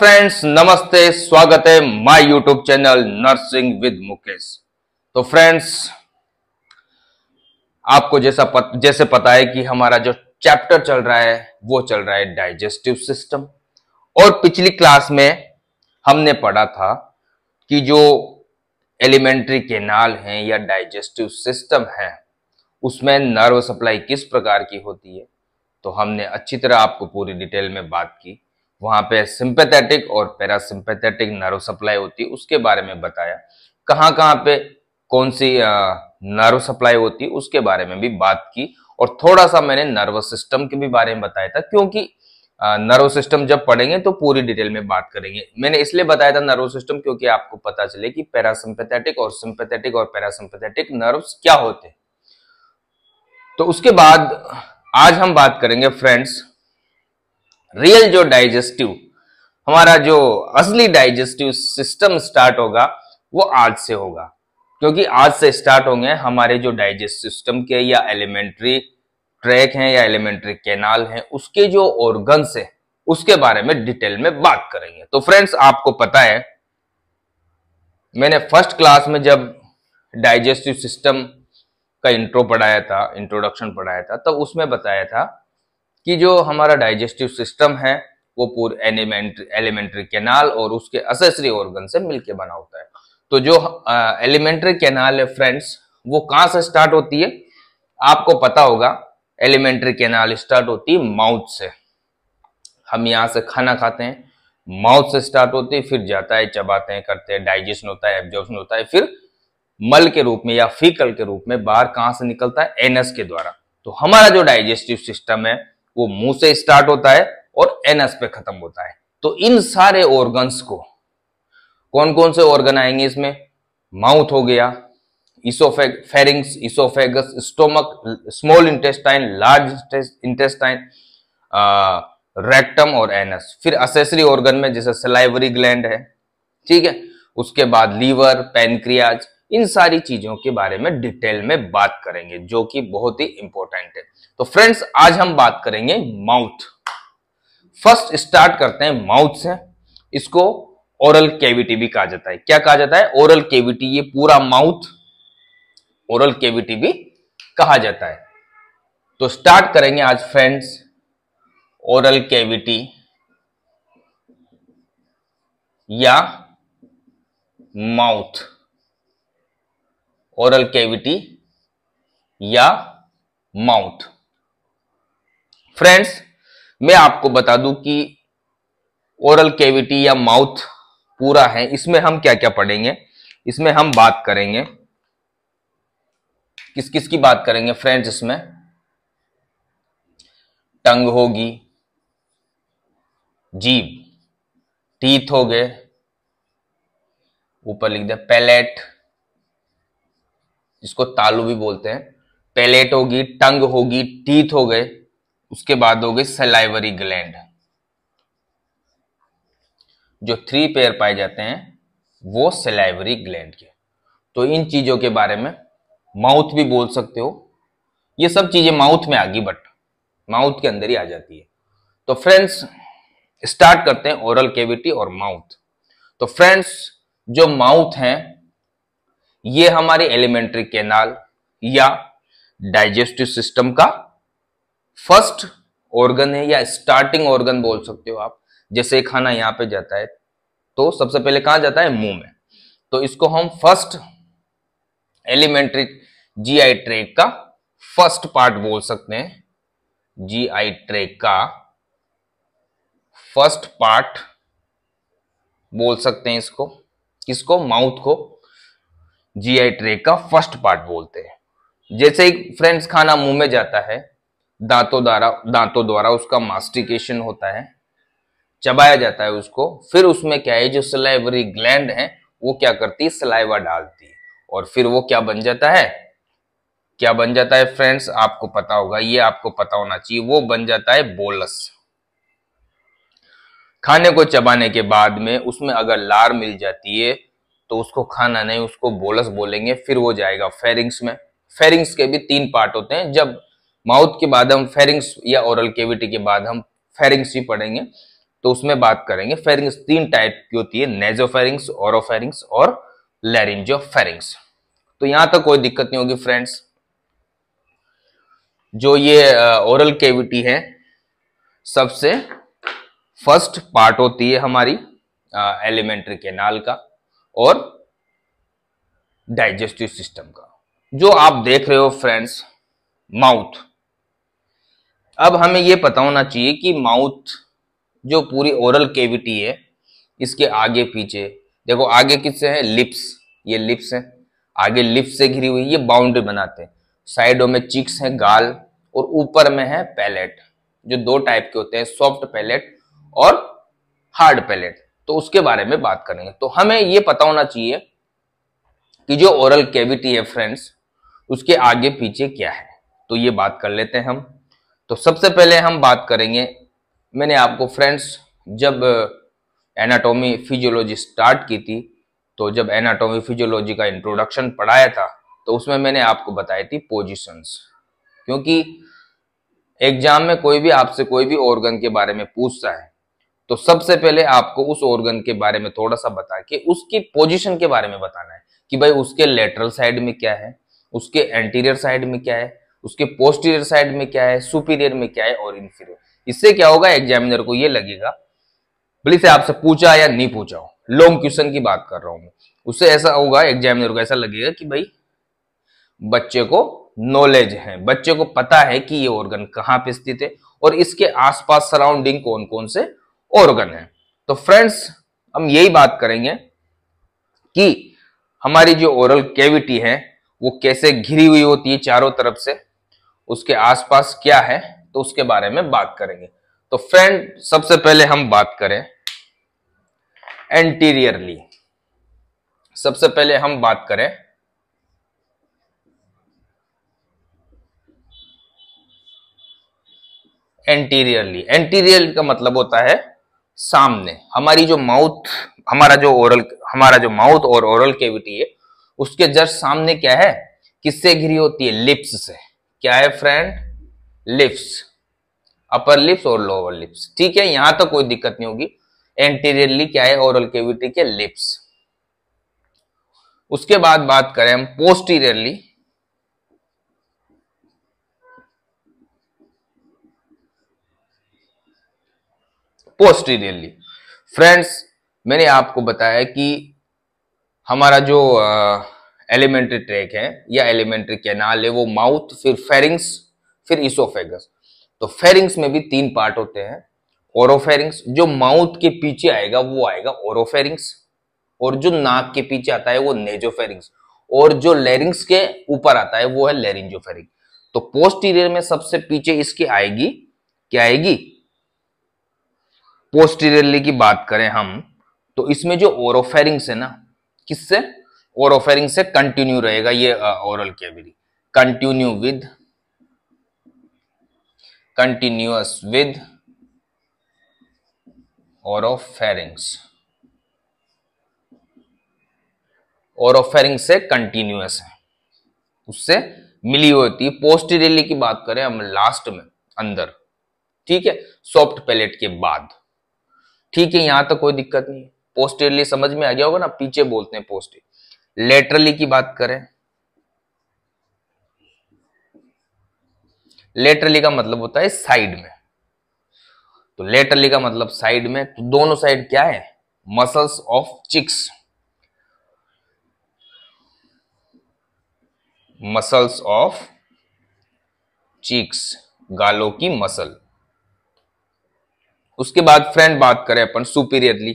Friends नमस्ते स्वागत है my YouTube channel nursing with Mukesh तो फ्रेंड्स आपको जैसा पत, जैसे पता है कि हमारा जो चैप्टर चल रहा है वो चल रहा है डाइजेस्टिव सिस्टम और पिछली क्लास में हमने पढ़ा था कि जो एलिमेंट्री केनाल है या डाइजेस्टिव सिस्टम है उसमें नर्व सप्लाई किस प्रकार की होती है तो हमने अच्छी तरह आपको पूरी डिटेल में बात की वहां पे सिंपैथेटिक और पैरासिंपैथेटिक नर्व सप्लाई होती है उसके बारे में बताया कहाँ कहाँ पे कौन सी नर्व सप्लाई होती है उसके बारे में भी बात की और थोड़ा सा मैंने नर्वस सिस्टम के भी बारे में बताया था क्योंकि नर्व सिस्टम जब पढ़ेंगे तो पूरी डिटेल में बात करेंगे मैंने इसलिए बताया था नर्व सिस्टम क्योंकि आपको पता चले कि पैरासिंपैथेटिक और सिंपैथेटिक और पैरासिंपैथेटिक नर्व्स क्या होते हैं तो उसके बाद आज हम बात करेंगे फ्रेंड्स रियल जो डाइजेस्टिव हमारा जो असली डाइजेस्टिव सिस्टम स्टार्ट होगा वो आज से होगा क्योंकि आज से स्टार्ट होंगे हमारे जो डाइजेस्ट सिस्टम के या एलिमेंट्री ट्रैक हैं या एलिमेंट्री कैनाल हैं उसके जो ऑर्गन्स हैं उसके बारे में डिटेल में बात करेंगे तो फ्रेंड्स आपको पता है मैंने फर्स्ट क्लास में जब डाइजेस्टिव सिस्टम का इंट्रो पढ़ाया था इंट्रोडक्शन पढ़ाया था तब तो उसमें बताया था कि जो हमारा डाइजेस्टिव सिस्टम है वो पूरे एलिमेंट्री एलिमेंट्री कैनाल और उसके असेसरी ऑर्गन से मिलके बना होता है तो जो एलिमेंट्री कैनाल है फ्रेंड्स वो कहाँ से स्टार्ट होती है आपको पता होगा एलिमेंट्री कैनाल स्टार्ट होती है माउथ से हम यहाँ से खाना खाते हैं माउथ से स्टार्ट होती है फिर जाता है चबाते हैं करते हैं डाइजेशन होता है एब्जॉर्प्शन होता है फिर मल के रूप में या फीकल के रूप में बाहर कहाँ से निकलता है एनस के द्वारा तो हमारा जो डाइजेस्टिव सिस्टम है वो मुंह से स्टार्ट होता है और एनस पे खत्म होता है तो इन सारे ऑर्गन्स को कौन कौन से ऑर्गन आएंगे इसमें माउथ हो गया इसोफेग pharynx oesophagus stomach small intestine large intestine rectum और एनस फिर असेसरी ऑर्गन में जैसे सलाइवरी ग्लैंड है ठीक है उसके बाद लीवर पेनक्रियाज इन सारी चीजों के बारे में डिटेल में बात करेंगे जो कि बहुत ही इंपॉर्टेंट है तो फ्रेंड्स आज हम बात करेंगे माउथ फर्स्ट स्टार्ट करते हैं माउथ से इसको ओरल कैविटी भी कहा जाता है क्या कहा जाता है ओरल कैविटी ये पूरा माउथ ओरल कैविटी भी कहा जाता है तो स्टार्ट करेंगे आज फ्रेंड्स ओरल कैविटी या माउथ ओरल कैविटी या माउथ फ्रेंड्स मैं आपको बता दूं कि ओरल कैविटी या माउथ पूरा है इसमें हम क्या क्या पढ़ेंगे इसमें हम बात करेंगे किस किस की बात करेंगे फ्रेंड्स इसमें टंग होगी जीव टीथ हो गए ऊपर लिख दे पैलेट जिसको तालू भी बोलते हैं पैलेट होगी टंग होगी टीथ हो गए उसके बाद हो गई सलाइवरी ग्लैंड जो थ्री पेयर पाए जाते हैं वो सलाइवरी ग्लैंड के तो इन चीजों के बारे में माउथ भी बोल सकते हो ये सब चीजें माउथ में आ गई बट माउथ के अंदर ही आ जाती है तो फ्रेंड्स स्टार्ट करते हैं ओरल केविटी और माउथ तो फ्रेंड्स जो माउथ है ये हमारी एलिमेंट्री कैनाल या डाइजेस्टिव सिस्टम का फर्स्ट ऑर्गन है या स्टार्टिंग ऑर्गन बोल सकते हो आप जैसे खाना यहां पे जाता है तो सबसे पहले कहा जाता है मुंह में तो इसको हम फर्स्ट एलिमेंट्री जीआई ट्रेक का फर्स्ट पार्ट बोल सकते हैं जीआई ट्रेक का फर्स्ट पार्ट बोल सकते हैं इसको किसको माउथ को जीआई ट्रेक का फर्स्ट पार्ट बोलते हैं जैसे ही फ्रेंड्स खाना मुंह में जाता है दांतों द्वारा दांतों द्वारा उसका मास्टिकेशन होता है चबाया जाता है उसको फिर उसमें क्या है जो सलाइवरी ग्लैंड है वो क्या करती है सलाइवा डालती है और फिर वो क्या बन जाता है क्या बन जाता है फ्रेंड्स आपको पता होगा ये आपको पता होना चाहिए वो बन जाता है बोलस खाने को चबाने के बाद में उसमें अगर लार मिल जाती है तो उसको खाना नहीं उसको बोलस बोलेंगे फिर वो जाएगा फेरिंग्स में फेरिंग्स के भी तीन पार्ट होते हैं जब माउथ के बाद हम फेरिंग्स या ओरल केविटी के बाद हम फेरिंग्स भी पढ़ेंगे तो उसमें बात करेंगे फेरिंग्स तीन टाइप की होती है नेजोफेरिंग्स ओरोफेरिंग्स और लैरिंजोफेरिंग्स तो यहां तक कोई दिक्कत नहीं होगी फ्रेंड्स जो ये ओरल केविटी है सबसे फर्स्ट पार्ट होती है हमारी एलिमेंट्री केनाल का और डाइजेस्टिव सिस्टम का जो आप देख रहे हो फ्रेंड्स माउथ अब हमें ये पता होना चाहिए कि माउथ जो पूरी ओरल केविटी है इसके आगे पीछे देखो आगे किससे है लिप्स ये लिप्स है आगे लिप्स से घिरी हुई ये बाउंड्री बनाते हैं साइडों में चिक्स हैं गाल और ऊपर में है पैलेट जो दो टाइप के होते हैं सॉफ्ट पैलेट और हार्ड पैलेट तो उसके बारे में बात करेंगे तो हमें ये पता होना चाहिए कि जो ओरल केविटी है फ्रेंड्स उसके आगे पीछे क्या है तो ये बात कर लेते हैं हम तो सबसे पहले हम बात करेंगे मैंने आपको फ्रेंड्स जब एनाटॉमी फिजियोलॉजी स्टार्ट की थी तो जब एनाटॉमी फिजियोलॉजी का इंट्रोडक्शन पढ़ाया था तो उसमें मैंने आपको बताई थी पोजिशंस क्योंकि एग्जाम में कोई भी आपसे कोई भी ऑर्गन के बारे में पूछता है तो सबसे पहले आपको उस ऑर्गन के बारे में थोड़ा सा बता के उसकी पोजीशन के बारे में बताना है कि भाई उसके लेटरल साइड में क्या है उसके एंटीरियर साइड में क्या है उसके पोस्टीरियर साइड में क्या है सुपीरियर में क्या है और इनफीरियर इससे क्या होगा एग्जामिनर को ये लगेगा भले से आपसे पूछा या नहीं पूछा हो लॉन्ग क्वेश्चन की बात कर रहा हूं उससे ऐसा होगा एग्जामिनर को ऐसा लगेगा कि भाई बच्चे को नॉलेज है बच्चे को पता है कि ये ऑर्गन कहाँ पे स्थित है और इसके आसपास सराउंडिंग कौन कौन से ऑर्गन है तो फ्रेंड्स हम यही बात करेंगे कि हमारी जो ओरल कैविटी है वो कैसे घिरी हुई होती है चारों तरफ से उसके आसपास क्या है तो उसके बारे में बात करेंगे तो फ्रेंड सबसे पहले हम बात करें एंटीरियरली सबसे पहले हम बात करें एंटीरियरली एंटीरियर का मतलब होता है सामने हमारी जो माउथ हमारा जो ओरल हमारा जो माउथ और ओरल केविटी है उसके जस्ट सामने क्या है किससे घिरी होती है लिप्स से क्या है फ्रेंड लिप्स अपर लिप्स और लोअर लिप्स ठीक है यहां तो कोई दिक्कत नहीं होगी एंटीरियरली क्या है ओरल केविटी के लिप्स उसके बाद बात करें हम पोस्टीरियरली पोस्टीरियरली फ्रेंड्स मैंने आपको बताया कि हमारा जो आ, एलिमेंट्री ट्रैक है या एलिमेंट्री कैनाल है वो माउथ फिर फेरिंग्स फिर इसोफेगस तो फेरिंग्स में भी तीन पार्ट होते हैं ओरोफेरिंग्स जो माउथ के पीछे आएगा वो आएगा ओरोफेरिंग्स और जो नाक के पीछे आता है वो नेजोफेरिंग्स और जो लेरिंग्स के ऊपर आता है वो है लेरिंजोफेरिंग तो पोस्टीरियर में सबसे पीछे इसकी आएगी क्या आएगी पोस्टीरियरली की बात करें हम तो इसमें जो ओरोफेरिंग्स है ना किससे ओरोफेरिंग से कंटिन्यू रहेगा ये oral cavity continue with continuous with oropharynx oropharynx से कंटिन्यूअस है उससे मिली होती है पोस्टीरियली की बात करें हम लास्ट में अंदर ठीक है सॉफ्ट पैलेट के बाद ठीक है यहां तक तो कोई दिक्कत नहीं है पोस्टीरियली समझ में आ गया होगा ना पीछे बोलते हैं पोस्टीरियर लेटरली की बात करें लेटरली का मतलब होता है साइड में तो लेटरली का मतलब साइड में तो दोनों साइड क्या है muscles of cheeks muscles of cheeks गालों की मसल उसके बाद फ्रेंड बात करें अपन सुपीरियरली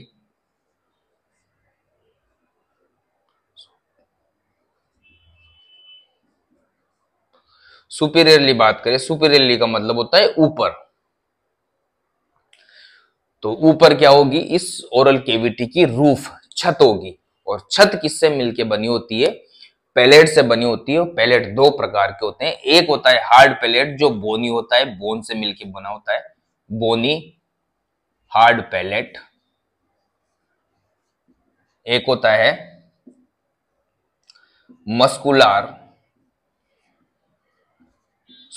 सुपीरियरली बात करें सुपीरियरली का मतलब होता है ऊपर तो ऊपर क्या होगी इस ओरल केविटी की रूफ छत होगी और छत किससे मिलके बनी होती है पैलेट से बनी होती है पैलेट दो प्रकार के होते हैं एक होता है हार्ड पैलेट जो बोनी होता है बोन से मिलके बना होता है बोनी हार्ड पैलेट एक होता है मस्कुलर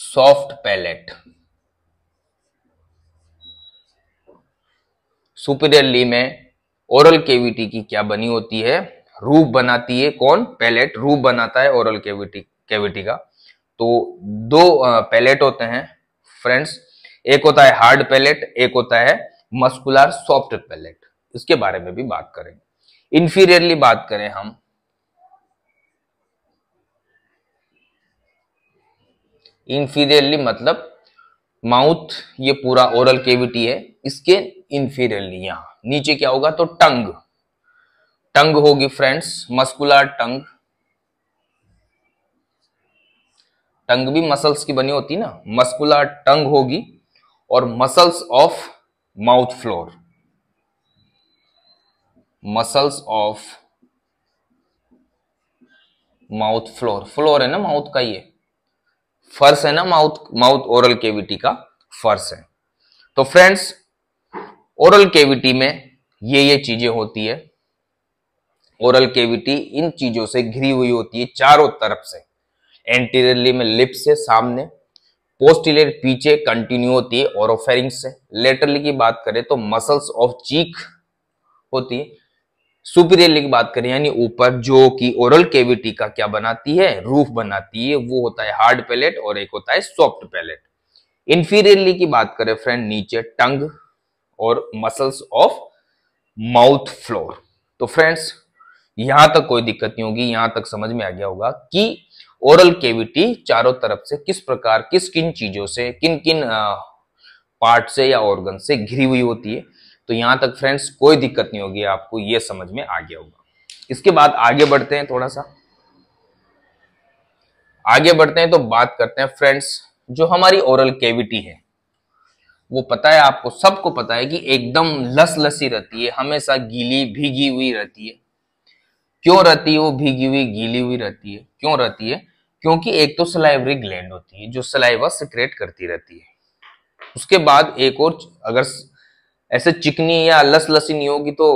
सॉफ्ट पैलेट सुपीरियरली में ओरल केविटी की क्या बनी होती है रूप बनाती है कौन पैलेट रूप बनाता है ओरल केविटी केविटी का तो दो पैलेट होते हैं फ्रेंड्स एक होता है हार्ड पैलेट एक होता है मस्कुलर सॉफ्ट पैलेट इसके बारे में भी बात करेंगे इंफीरियरली बात करें हम इन्फीरियरली मतलब माउथ ये पूरा ओरल केविटी है इसके इन्फीरियरली यहां नीचे क्या होगा तो टंग टंग होगी फ्रेंड्स मस्कुलर टंग टंग भी मसल्स की बनी होती ना मस्कुलर टंग होगी और muscles of mouth floor muscles of mouth floor floor है ना माउथ का ये फर्श है ना माउथ माउथ ओरल केविटी का फर्श है तो फ्रेंड्स ओरल केविटी में ये ये चीजें होती है ओरल केविटी इन चीजों से घिरी हुई होती है चारों तरफ से एंटीरियरली में लिप से सामने पोस्टिलियर पीछे कंटिन्यू होती है ओरोफेरिंग से लेटरली की बात करें तो मसल्स ऑफ चीक होती है सुपीरियर लिंग बात करें यानी ऊपर जो कि ओरल केविटी का क्या बनाती है रूफ बनाती है वो होता है हार्ड पैलेट और एक होता है सॉफ्ट पैलेट इंफीरियरली की बात करें फ्रेंड नीचे टंग और मसल्स ऑफ माउथ फ्लोर तो फ्रेंड्स यहां तक कोई दिक्कत नहीं होगी यहां तक समझ में आ गया होगा कि ओरल केविटी चारों तरफ से किस प्रकार किस किन चीजों से किन किन पार्ट से या ऑर्गन से घिरी हुई होती है तो यहां तक फ्रेंड्स कोई दिक्कत नहीं होगी आपको ये समझ में आ गया होगा इसके बाद आगे बढ़ते हैं थोड़ा सा आगे बढ़ते हैं तो बात करते हैं फ्रेंड्स जो हमारी ओरल कैविटी है वो पता है आपको सबको पता है कि एकदम लस लसी रहती है हमेशा गीली भीगी हुई रहती है क्यों रहती है वो भीगी हुई गीली हुई रहती है क्यों रहती है क्योंकि एक तो सलाइवरी ग्लैंड होती है जो सलाइवा सिक्रेट करती रहती है उसके बाद एक और अगर ऐसे चिकनी या लस लसी नहीं होगी तो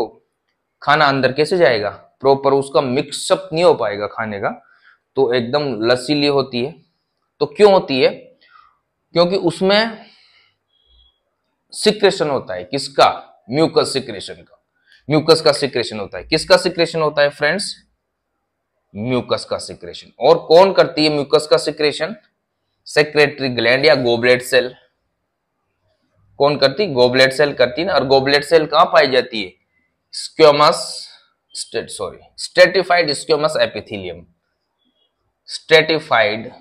खाना अंदर कैसे जाएगा प्रॉपर उसका मिक्सअप नहीं हो पाएगा खाने का तो एकदम लसीली होती है तो क्यों होती है क्योंकि उसमें सिक्रेशन होता है किसका म्यूकस सिक्रेशन का म्यूकस का सिक्रेशन होता है किसका सिक्रेशन होता है फ्रेंड्स म्यूकस का सिक्रेशन और कौन करती है म्यूकस का सिक्रेशन सेक्रेटरी ग्लैंड या गोबलेट सेल कौन करती गोबलेट सेल करती ना और गोबलेट सेल कहाँ पाई जाती है squamous state sorry stratified squamous epithelium stratified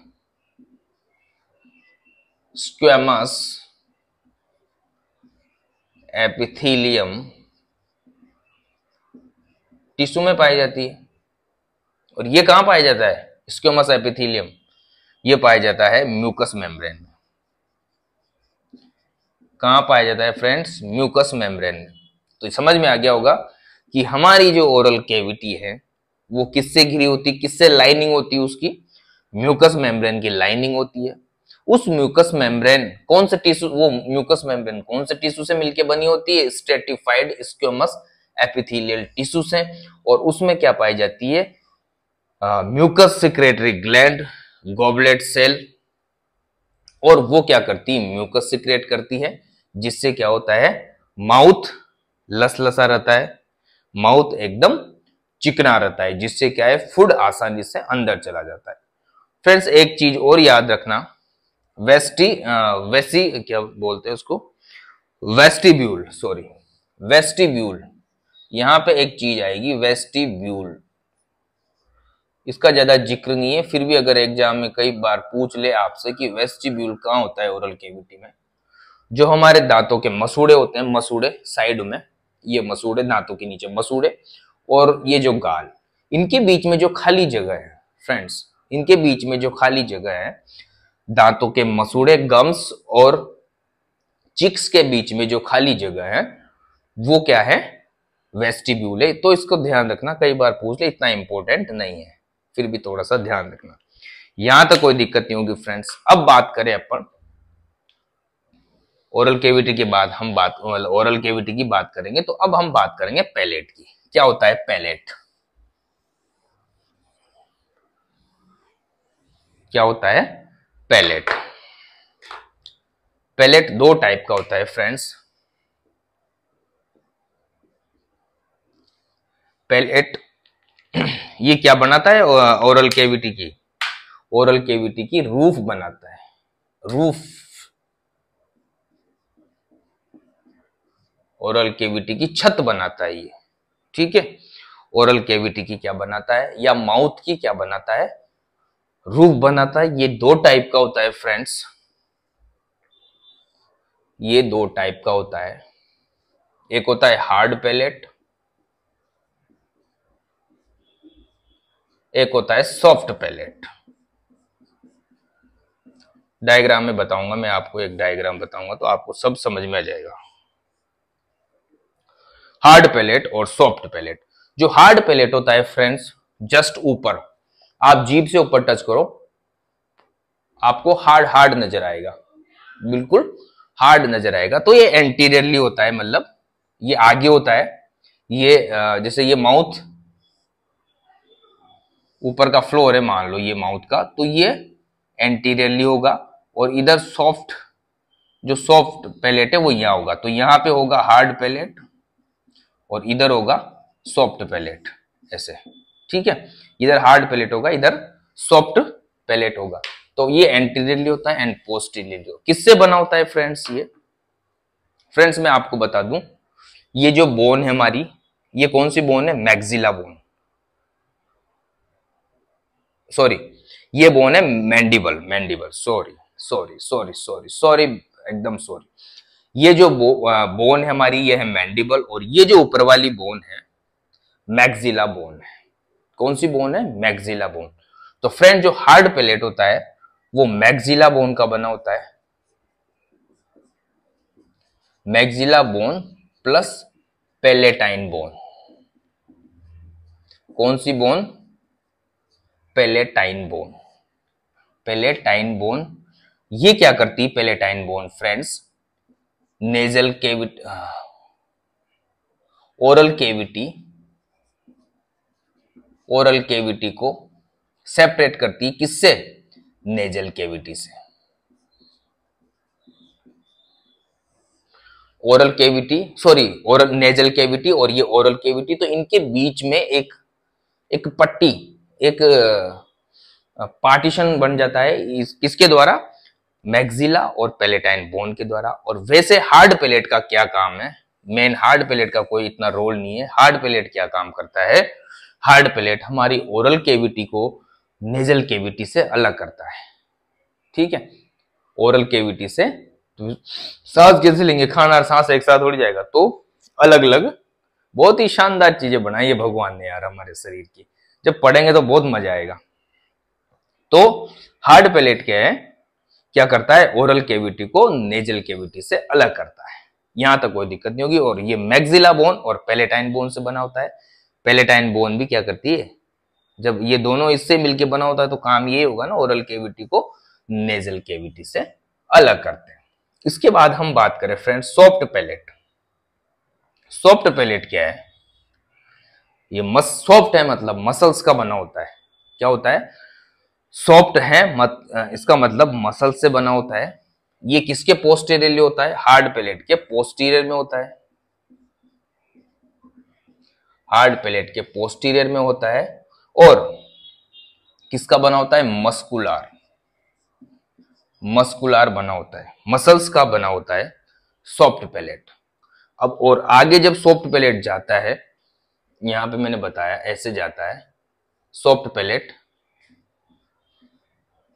squamous epithelium tissue में पाई जाती है और ये कहां पाया जाता है स्क्योमस एपिथिलियम ये पाया जाता है म्यूकस मेम्ब्रेन में कहाँ पाया जाता है फ्रेंड्स म्यूकस मेम्ब्रेन में तो समझ में आ गया होगा कि हमारी जो ओरल कैविटी है वो किससे घिरी होती किससे लाइनिंग होती है उसकी म्यूकस मेम्ब्रेन की लाइनिंग होती है उस म्यूकस मेम्ब्रेन कौन से टिश्यू वो म्यूकस मेम्ब्रेन कौन से टिश्यू से मिलकर बनी होती है स्ट्रेटिफाइड स्क्योमस एपिथेलियल टिश्यू से और उसमें क्या पाई जाती है mucus secretory gland goblet cell और वो क्या करती है म्यूकस सिक्रेट करती है जिससे क्या होता है माउथ लसलसा रहता है माउथ एकदम चिकना रहता है जिससे क्या है फूड आसानी से अंदर चला जाता है फ्रेंड्स एक चीज और याद रखना वेस्टी वेसी क्या बोलते हैं उसको वेस्टिब्यूल सॉरी वेस्टिब्यूल यहां पे एक चीज आएगी वेस्टिब्यूल इसका ज्यादा जिक्र नहीं है फिर भी अगर एग्जाम में कई बार पूछ ले आपसे कि वेस्टिब्यूल कहाँ होता है ओरल केविटी में जो हमारे दांतों के मसूड़े होते हैं मसूड़े साइड में ये मसूड़े दांतों के नीचे मसूड़े और ये जो गाल इनके बीच में जो खाली जगह है फ्रेंड्स इनके बीच में जो खाली जगह है दांतों के मसूड़े गम्स और चिक्स के बीच में जो खाली जगह है वो क्या है वेस्टिब्यूल है तो इसको ध्यान रखना कई बार पूछ ले इतना इंपॉर्टेंट नहीं है फिर भी थोड़ा सा ध्यान रखना यहां तक कोई दिक्कत नहीं होगी फ्रेंड्स अब बात करें अपन ओरल केविटी के बाद हम बात ओरल केविटी की बात करेंगे तो अब हम बात करेंगे पैलेट की क्या होता है पैलेट क्या होता है पैलेट पैलेट दो टाइप का होता है फ्रेंड्स पैलेट ये क्या बनाता है ओरल केविटी की ओरल केविटी की रूफ बनाता है रूफ ओरल केविटी की छत बनाता है ये ठीक है ओरल केविटी की क्या बनाता है या माउथ की क्या बनाता है रूफ बनाता है ये दो टाइप का होता है फ्रेंड्स ये दो टाइप का होता है एक होता है हार्ड पैलेट एक होता है सॉफ्ट पैलेट डायग्राम में बताऊंगा मैं आपको एक डायग्राम बताऊंगा तो आपको सब समझ में आ जाएगा हार्ड पैलेट और सॉफ्ट पैलेट जो हार्ड पैलेट होता है फ्रेंड्स जस्ट ऊपर आप जीप से ऊपर टच करो आपको हार्ड हार्ड नजर आएगा बिल्कुल हार्ड नजर आएगा तो ये एंटीरियरली होता है मतलब ये आगे होता है ये जैसे ये माउथ ऊपर का फ्लोर है मान लो ये माउथ का तो ये एंटीरियरली होगा और इधर सॉफ्ट जो सॉफ्ट पैलेट है वो यहां होगा तो यहां पे होगा हार्ड पैलेट और इधर होगा सॉफ्ट पैलेट ऐसे ठीक है इधर हार्ड पैलेट होगा इधर सॉफ्ट पैलेट होगा तो ये एंटीरियरली होता है एंड पोस्टीरियरली किससे बना होता है फ्रेंड्स ये फ्रेंड्स मैं आपको बता दूं ये जो बोन है हमारी ये कौन सी बोन है मैगजिला बोन सॉरी ये बोन है mandible mandible sorry sorry sorry sorry sorry एकदम सॉरी ये जो बो, बोन है हमारी ये है मैंडिबल और ये जो ऊपर वाली बोन है मैग्जिला बोन है कौन सी बोन है मैग्जिला बोन तो फ्रेंड जो हार्ड प्लेट होता है वो मैग्जिला बोन का बना होता है maxilla bone plus palatine bone कौन सी bone palatine bone palatine bone ये क्या करती है palatine bone friends nasal cavity oral cavity oral cavity को सेपरेट करती है किससे नेजल केविटी से oral cavity sorry oral nasal cavity और ये ओरल केविटी तो इनके बीच में एक एक पट्टी एक पार्टीशन uh, बन जाता है इस, किसके द्वारा मैग्जिला और पेलेटाइन बोन के द्वारा और वैसे हार्ड पेलेट का क्या काम है मेन हार्ड पेलेट का कोई इतना रोल नहीं है हार्ड पेलेट क्या काम करता है हार्ड पेलेट हमारी ओरल केविटी को नेजल केविटी से अलग करता है ठीक है ओरल केविटी से तो सांस कैसे लेंगे खाना और सांस एक साथ उड़ जाएगा तो अलग अलग बहुत ही शानदार चीजें बनाई है भगवान ने यार हमारे शरीर की जब पढ़ेंगे तो बहुत मजा आएगा तो हार्ड पेलेट क्या है क्या करता है ओरल केविटी को नेजल केविटी से अलग करता है यहां तक कोई दिक्कत नहीं होगी और ये मैग्जिला बोन और पेलेटाइन बोन से बना होता है पेलेटाइन बोन भी क्या करती है जब ये दोनों इससे मिलके बना होता है तो काम ये होगा ना ओरल केविटी को नेजल केविटी से अलग करते हैं इसके बाद हम बात करें friend soft palate soft palate क्या है ये मस सॉफ्ट है मतलब मसल्स का बना होता है क्या होता है सॉफ्ट है मत इसका मतलब मसल से बना होता है ये किसके पोस्टेरियरली होता है हार्ड पेलेट के पोस्टीरियर में होता है हार्ड पेलेट के पोस्टीरियर में होता है और किसका बना होता है मस्कुलर मस्कुलर बना होता है मसल्स का बना होता है सॉफ्ट पेलेट अब और आगे जब सॉफ्ट पेलेट जाता है यहां पे मैंने बताया ऐसे जाता है सॉफ्ट पेलेट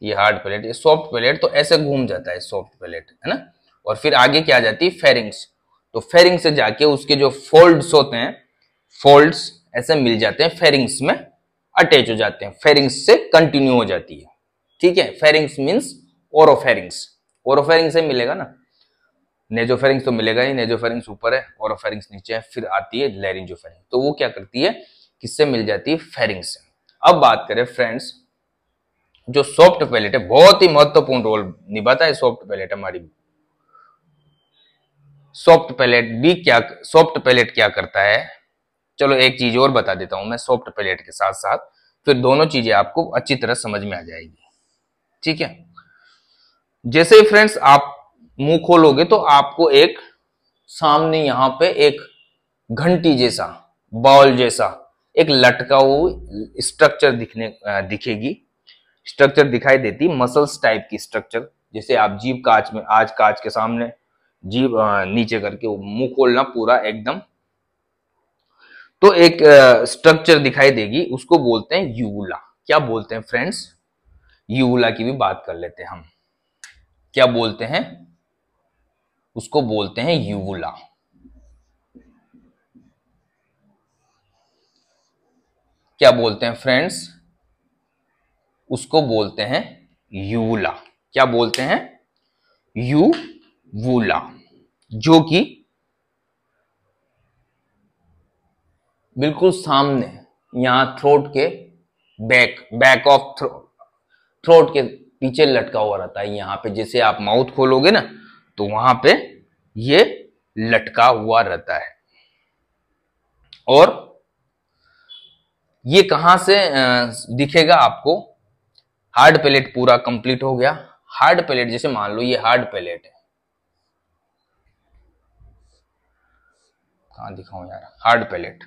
ये हार्ड पैलेट ये सॉफ्ट पैलेट तो ऐसे घूम जाता है सॉफ्ट पैलेट है ना और फिर आगे क्या आ जाती है फेरिंग्स तो फेरिंग से जाके उसके जो फोल्ड्स होते हैं फोल्ड्स ऐसे मिल जाते हैं फेरिंग्स में अटैच हो जाते हैं फेरिंग्स से कंटिन्यू हो जाती है ठीक है फेरिंग्स मीन्स ओरोफेरिंग्स ओरोफेरिंग से मिलेगा ना नेजोफेरिंग्स तो मिलेगा ही नेजोफेरिंग्स ऊपर है ओरोफेरिंग्स नीचे है फिर आती है लेरिंजोफेरिंग तो वो क्या करती है किससे मिल जाती है फेरिंग्स अब बात करें फ्रेंड्स जो सॉफ्ट पैलेट है बहुत ही महत्वपूर्ण रोल निभाता है सॉफ्ट पैलेट हमारी सॉफ्ट पैलेट भी क्या सॉफ्ट पैलेट क्या करता है चलो एक चीज और बता देता हूं मैं सॉफ्ट पैलेट के साथ साथ फिर दोनों चीजें आपको अच्छी तरह समझ में आ जाएगी ठीक है जैसे फ्रेंड्स आप मुंह खोलोगे तो आपको एक सामने यहां पे एक घंटी जैसा बॉल जैसा एक लटका हुआ स्ट्रक्चर दिखने दिखेगी स्ट्रक्चर दिखाई देती मसल्स टाइप की स्ट्रक्चर जैसे आप जीव काच में आज कांच के सामने जीव नीचे करके मुंह खोलना पूरा एकदम तो एक स्ट्रक्चर दिखाई देगी उसको बोलते हैं यूला क्या बोलते हैं फ्रेंड्स यूला की भी बात कर लेते हैं हम क्या बोलते हैं उसको बोलते हैं यूला क्या बोलते हैं फ्रेंड्स उसको बोलते हैं यूला क्या बोलते हैं यू वूला जो कि बिल्कुल सामने यहां थ्रोट के back back of throat throat के पीछे लटका हुआ रहता है यहां पे जैसे आप माउथ खोलोगे ना तो वहां पे ये लटका हुआ रहता है और ये कहां से दिखेगा आपको हार्ड पैलेट पूरा कंप्लीट हो गया हार्ड पैलेट जैसे मान लो ये हार्ड पैलेट है कहा दिखाऊं यार हार्ड पैलेट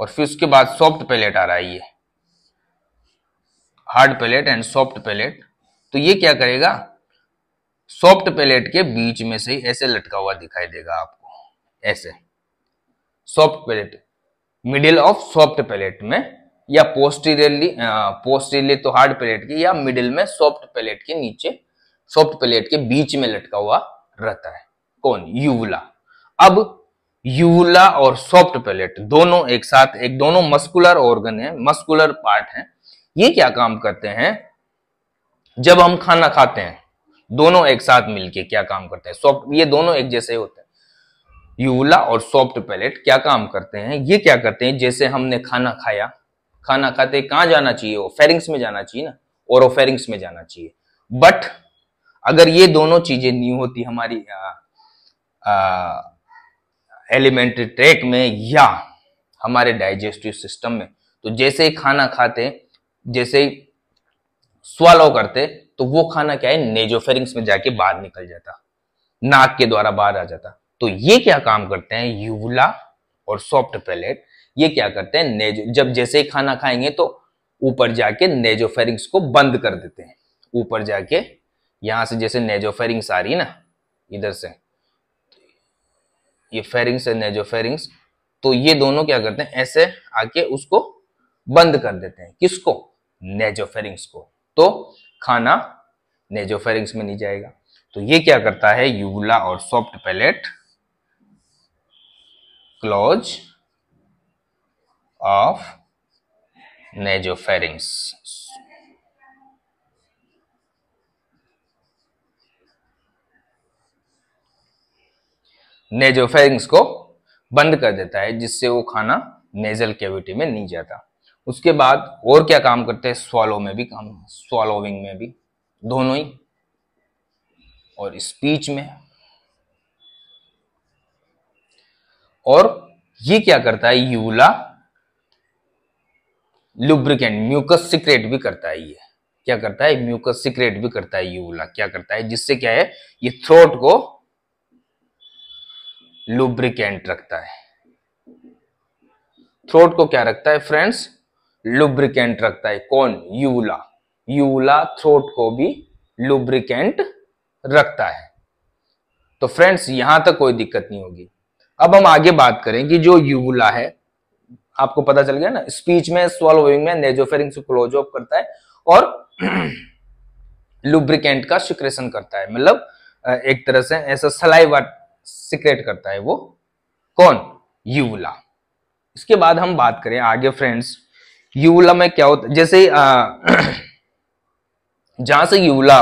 और फिर उसके बाद सॉफ्ट पैलेट आ रहा है ये hard palate and soft palate तो ये क्या करेगा सॉफ्ट पैलेट के बीच में से ऐसे लटका हुआ दिखाई देगा आपको ऐसे soft palate middle of soft palate में या पोस्टीरियरली पोस्टीरियरली तो हार्ड प्लेट की या मिडिल में सॉफ्ट पैलेट के नीचे सॉफ्ट प्लेट के बीच में लटका हुआ रहता है कौन युवला अब यूला और सॉफ्ट पैलेट दोनों एक साथ एक दोनों मस्कुलर ऑर्गन है मस्कुलर पार्ट है ये क्या काम करते हैं जब हम खाना खाते हैं दोनों एक साथ मिलके क्या काम करते हैं सॉफ्ट ये दोनों एक जैसे होते हैं युवला और सॉफ्ट पैलेट क्या काम करते हैं ये क्या करते हैं जैसे हमने खाना खाया खाना खाते कहाँ जाना चाहिए ओफेरिंग्स में जाना चाहिए ना और फेरिंग्स में जाना चाहिए बट अगर ये दोनों चीजें नहीं होती हमारी एलिमेंट्री ट्रैक में या हमारे डाइजेस्टिव सिस्टम में तो जैसे ही खाना खाते जैसे ही स्वालो करते तो वो खाना क्या है नेजोफेरिंग्स में जाके बाहर निकल जाता नाक के द्वारा बाहर आ जाता तो ये क्या काम करते हैं यूवला और सॉफ्ट पैलेट ये क्या करते हैं नेजो जब जैसे ही खाना खाएंगे तो ऊपर जाके नेजोफेरिंग्स को बंद कर देते हैं ऊपर जाके यहां से जैसे नेजोफेरिंग्स आ रही है ना इधर से ये फेरिंग्स है नेजोफेरिंग्स तो ये दोनों क्या करते हैं ऐसे आके उसको बंद कर देते हैं किसको नेजोफेरिंग्स को तो खाना नेजोफेरिंग्स में नहीं जाएगा तो ये क्या करता है यूगुला और soft palette close of nasopharynx. Nasopharynx को बंद कर देता है जिससे वो खाना नेजल कैविटी में नहीं जाता उसके बाद और क्या काम करते हैं स्वालो में भी काम स्वालोविंग में भी दोनों ही और स्पीच में और ये क्या करता है यूला लुब्रिकेंट म्यूकस सिक्रेट भी करता है ये क्या करता है म्यूकस सिक्रेट भी करता है यूला क्या करता है जिससे क्या है ये थ्रोट को लुब्रिकेंट रखता है थ्रोट को क्या रखता है फ्रेंड्स लुब्रिकेंट रखता है कौन यूला यूला थ्रोट को भी लुब्रिकेंट रखता है तो फ्रेंड्स यहां तक कोई दिक्कत नहीं होगी अब हम आगे बात करें कि जो यूला है आपको पता चल गया ना स्पीच में स्वलोविंग में नेजोफेरिंग से क्लोज ऑफ करता है और लुब्रिकेंट का सिक्रेशन करता है मतलब एक तरह से ऐसा सलाइवा सिक्रेट करता है वो कौन यूला इसके बाद हम बात करें आगे फ्रेंड्स यूला में क्या होता जैसे जहां से यूला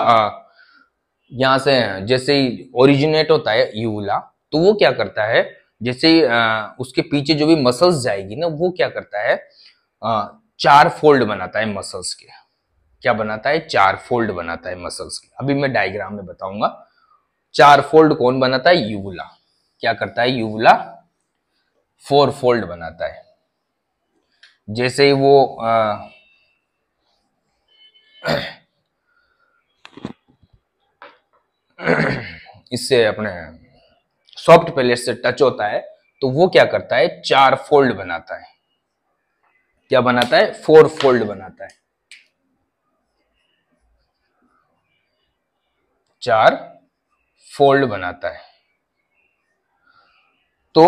यहां से जैसे ओरिजिनेट होता है यूला तो वो क्या करता है जैसे उसके पीछे जो भी मसल्स जाएगी ना वो क्या करता है चार फोल्ड बनाता है मसल्स के क्या बनाता है चार फोल्ड बनाता है मसल्स के अभी मैं डायग्राम में बताऊंगा चार फोल्ड कौन बनाता है यूवला क्या करता है यूबुला फोर फोल्ड बनाता है जैसे ही वो आ, इससे अपने सॉफ्ट पैलेट से टच होता है तो वो क्या करता है चार फोल्ड बनाता है क्या बनाता है फोर फोल्ड बनाता है चार फोल्ड बनाता है तो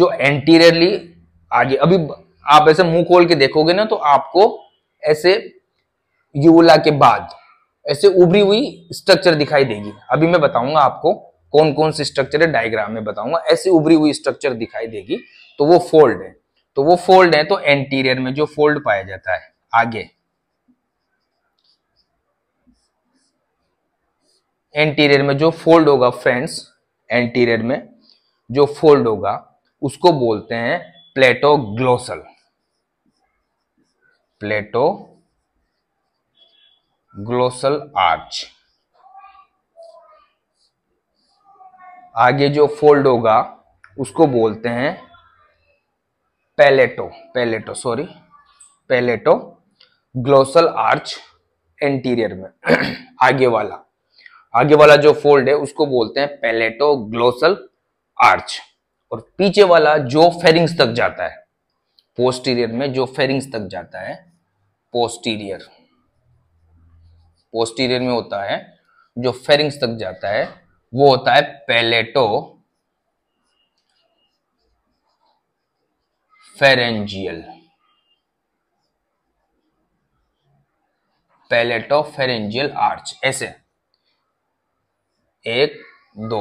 जो एंटीरियरली आगे अभी आप ऐसे मुंह खोल के देखोगे ना तो आपको ऐसे यूला के बाद ऐसे उभरी हुई स्ट्रक्चर दिखाई देगी अभी मैं बताऊंगा आपको कौन कौन सी स्ट्रक्चर है डायग्राम में बताऊंगा ऐसी उभरी हुई स्ट्रक्चर दिखाई देगी तो वो फोल्ड है तो वो फोल्ड है तो एंटीरियर में जो फोल्ड पाया जाता है आगे एंटीरियर में जो फोल्ड होगा फ्रेंड्स एंटीरियर में जो फोल्ड होगा उसको बोलते हैं प्लेटो ग्लोसल प्लेटो ग्लोसल आर्च आगे जो फोल्ड होगा उसको बोलते हैं palato palato sorry palatoglossal arch anterior में आगे वाला आगे वाला जो फोल्ड है उसको बोलते हैं पैलेटो ग्लोसल आर्च और पीछे वाला जो फेरिंग्स तक जाता है पोस्टीरियर में जो फेरिंग्स तक जाता है पोस्टीरियर पोस्टीरियर में होता है जो फेरिंग्स तक जाता है वो होता है palatopharyngeal palatopharyngeal arch ऐसे एक दो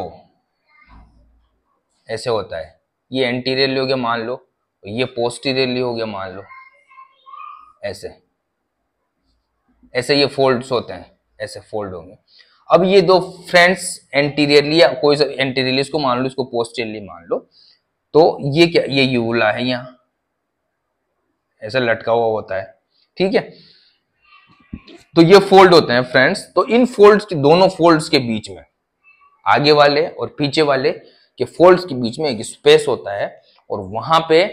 ऐसे होता है ये एंटीरियरली हो गया मान लो ये पोस्टीरियरली हो गया मान लो ऐसे ऐसे ये फोल्ड्स होते हैं ऐसे फोल्ड होंगे अब ये दो फ्रेंड्स एंटीरियरली या कोई एंटीरियरली इसको मान लो इसको पोस्टीरियरली मान लो तो ये क्या ये यूला है यहाँ ऐसा लटका हुआ होता है ठीक है तो ये फोल्ड होते हैं फ्रेंड्स तो इन फोल्ड्स के दोनों फोल्ड्स के बीच में आगे वाले और पीछे वाले के फोल्ड्स के बीच में एक स्पेस होता है और वहां पे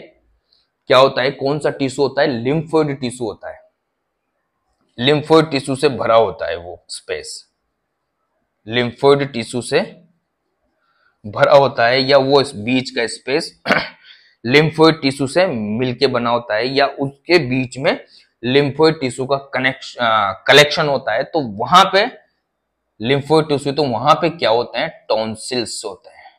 क्या होता है कौन सा टिश्यू होता है लिम्फोइड टिश्यू होता है लिम्फोइड टिश्यू से भरा होता है वो स्पेस लिम्फोइड टिश्यू से भरा होता है या वो इस बीच का स्पेस लिम्फोइड टिश्यू से मिलके बना होता है या उसके बीच में लिम्फोइड टिश्यू का कनेक्शन कलेक्शन होता है तो वहां पे लिम्फोइड टिश्यू तो वहां पे क्या होते हैं टॉन्सिल्स होते हैं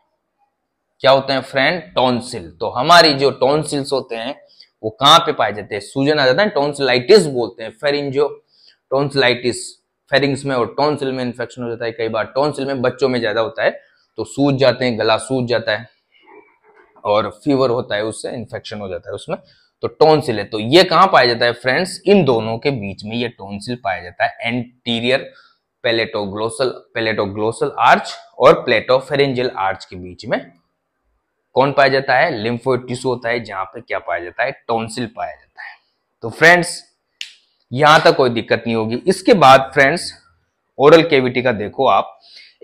क्या होते हैं फ्रेंड टॉन्सिल तो हमारी जो टॉन्सिल्स होते हैं वो कहां पे पाए जाते हैं सूजन आ जाता है टॉन्सिलाइटिस बोलते हैं फेरिंजो टॉन्सिलाइटिस फेरिंग्स में और टॉन्सिल में इन्फेक्शन हो जाता है कई बार टॉन्सिल में बच्चों में ज़्यादा होता है तो सूज जाते हैं गला सूज जाता है और फीवर होता है उससे इन्फेक्शन हो जाता है उसमें तो टॉन्सिल है तो ये कहाँ पाया जाता है फ्रेंड्स इन दोनों के बीच में ये टॉन्सिल पाया जाता है एंटीरियर पेलेटोग्लोसल पेलेटोग्लोसल आर्च और प्लेटोफेरेंजियल आर्च के बीच में कौन पाया जाता है लिम्फोइड टिश्यू होता है जहां पे क्या पाया जाता है टॉन्सिल पाया जाता है तो फ्रेंड्स यहां तक कोई दिक्कत नहीं होगी इसके बाद फ्रेंड्स ओरल केविटी का देखो आप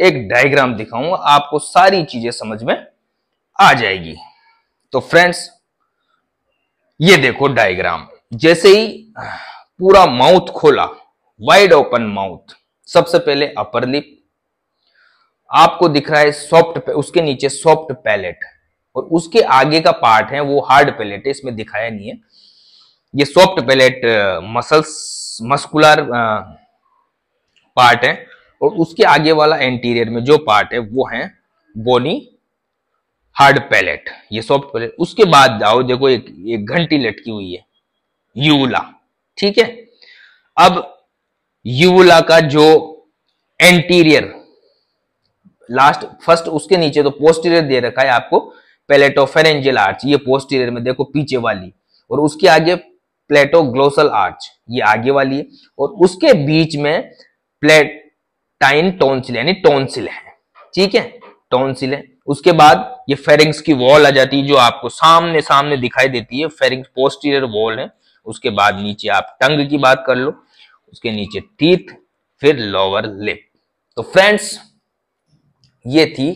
एक डायग्राम दिखाऊंगा आपको सारी चीजें समझ में आ जाएगी तो फ्रेंड्स ये देखो डायग्राम जैसे ही पूरा माउथ खोला वाइड ओपन माउथ सबसे पहले अपर लिप आपको दिख रहा है सॉफ्ट उसके नीचे सॉफ्ट पैलेट और उसके आगे का पार्ट है वो हार्ड पैलेट है इसमें दिखाया नहीं है ये soft palate muscles muscular part है और उसके आगे वाला एंटीरियर में जो पार्ट है वो है बोनी हार्ड पैलेट ये सॉफ्ट पैलेट उसके बाद जाओ देखो एक एक घंटी लटकी हुई है यूला ठीक है अब यूला का जो एंटीरियर लास्ट फर्स्ट उसके नीचे तो पोस्टीरियर दे रखा है आपको पैलेट फेरेंजियल आर्च ये पोस्टीरियर में देखो पीछे वाली और उसके आगे प्लेटोग्लोसल आर्च ये आगे वाली है और उसके बीच में प्लेटाइन टोन्सिल यानी टोन्सिल है ठीक है टोन्सिल है उसके बाद ये फेरिंग्स की वॉल आ जाती है जो आपको सामने सामने दिखाई देती है फेरिंग्स पोस्टीरियर वॉल है उसके बाद नीचे आप टंग की बात कर लो उसके नीचे टीथ फिर लोअर लिप तो फ्रेंड्स ये थी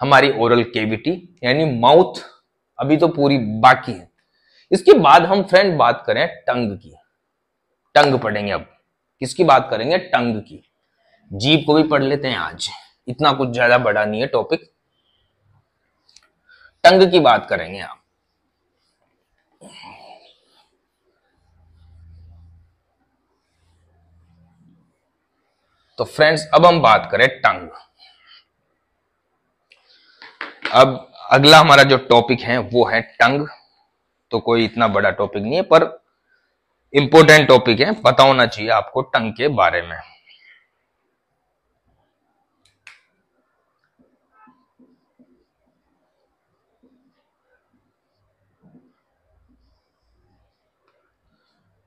हमारी ओरल केविटी यानी माउथ अभी तो पूरी बाकी है इसके बाद हम फ्रेंड बात करें टंग की टंग पढ़ेंगे अब किसकी बात करेंगे टंग की जीप को भी पढ़ लेते हैं आज इतना कुछ ज्यादा बड़ा नहीं है टॉपिक टंग की बात करेंगे आप तो फ्रेंड्स अब हम बात करें टंग अब अगला हमारा जो टॉपिक है वो है टंग तो कोई इतना बड़ा टॉपिक नहीं है पर इंपॉर्टेंट टॉपिक है पता होना चाहिए आपको टंग के बारे में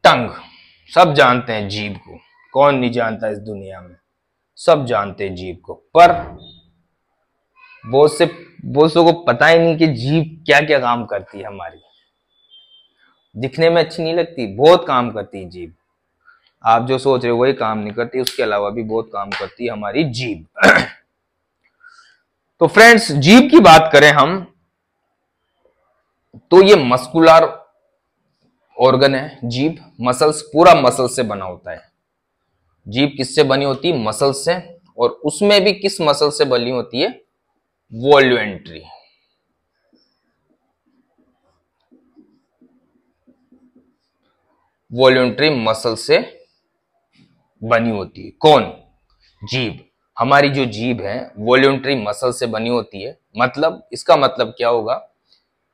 टंग सब जानते हैं जीव को कौन नहीं जानता इस दुनिया में सब जानते हैं जीव को पर बहुत से बहुत लोगों को पता ही नहीं कि जीव क्या क्या काम करती है हमारी दिखने में अच्छी नहीं लगती बहुत काम करती है जीभ आप जो सोच रहे हो वही काम नहीं करती उसके अलावा भी बहुत काम करती है हमारी जीभ तो फ्रेंड्स जीभ की बात करें हम तो ये मस्कुलर ऑर्गन है जीभ मसल्स पूरा मसल से बना होता है जीभ किससे बनी होती है मसल से और उसमें भी किस मसल से बनी होती है वॉल्यू एंट्री वॉल्यूंट्री मसल से बनी होती है कौन जीव हमारी जो जीव है वॉल्यूंट्री मसल से बनी होती है मतलब इसका मतलब क्या होगा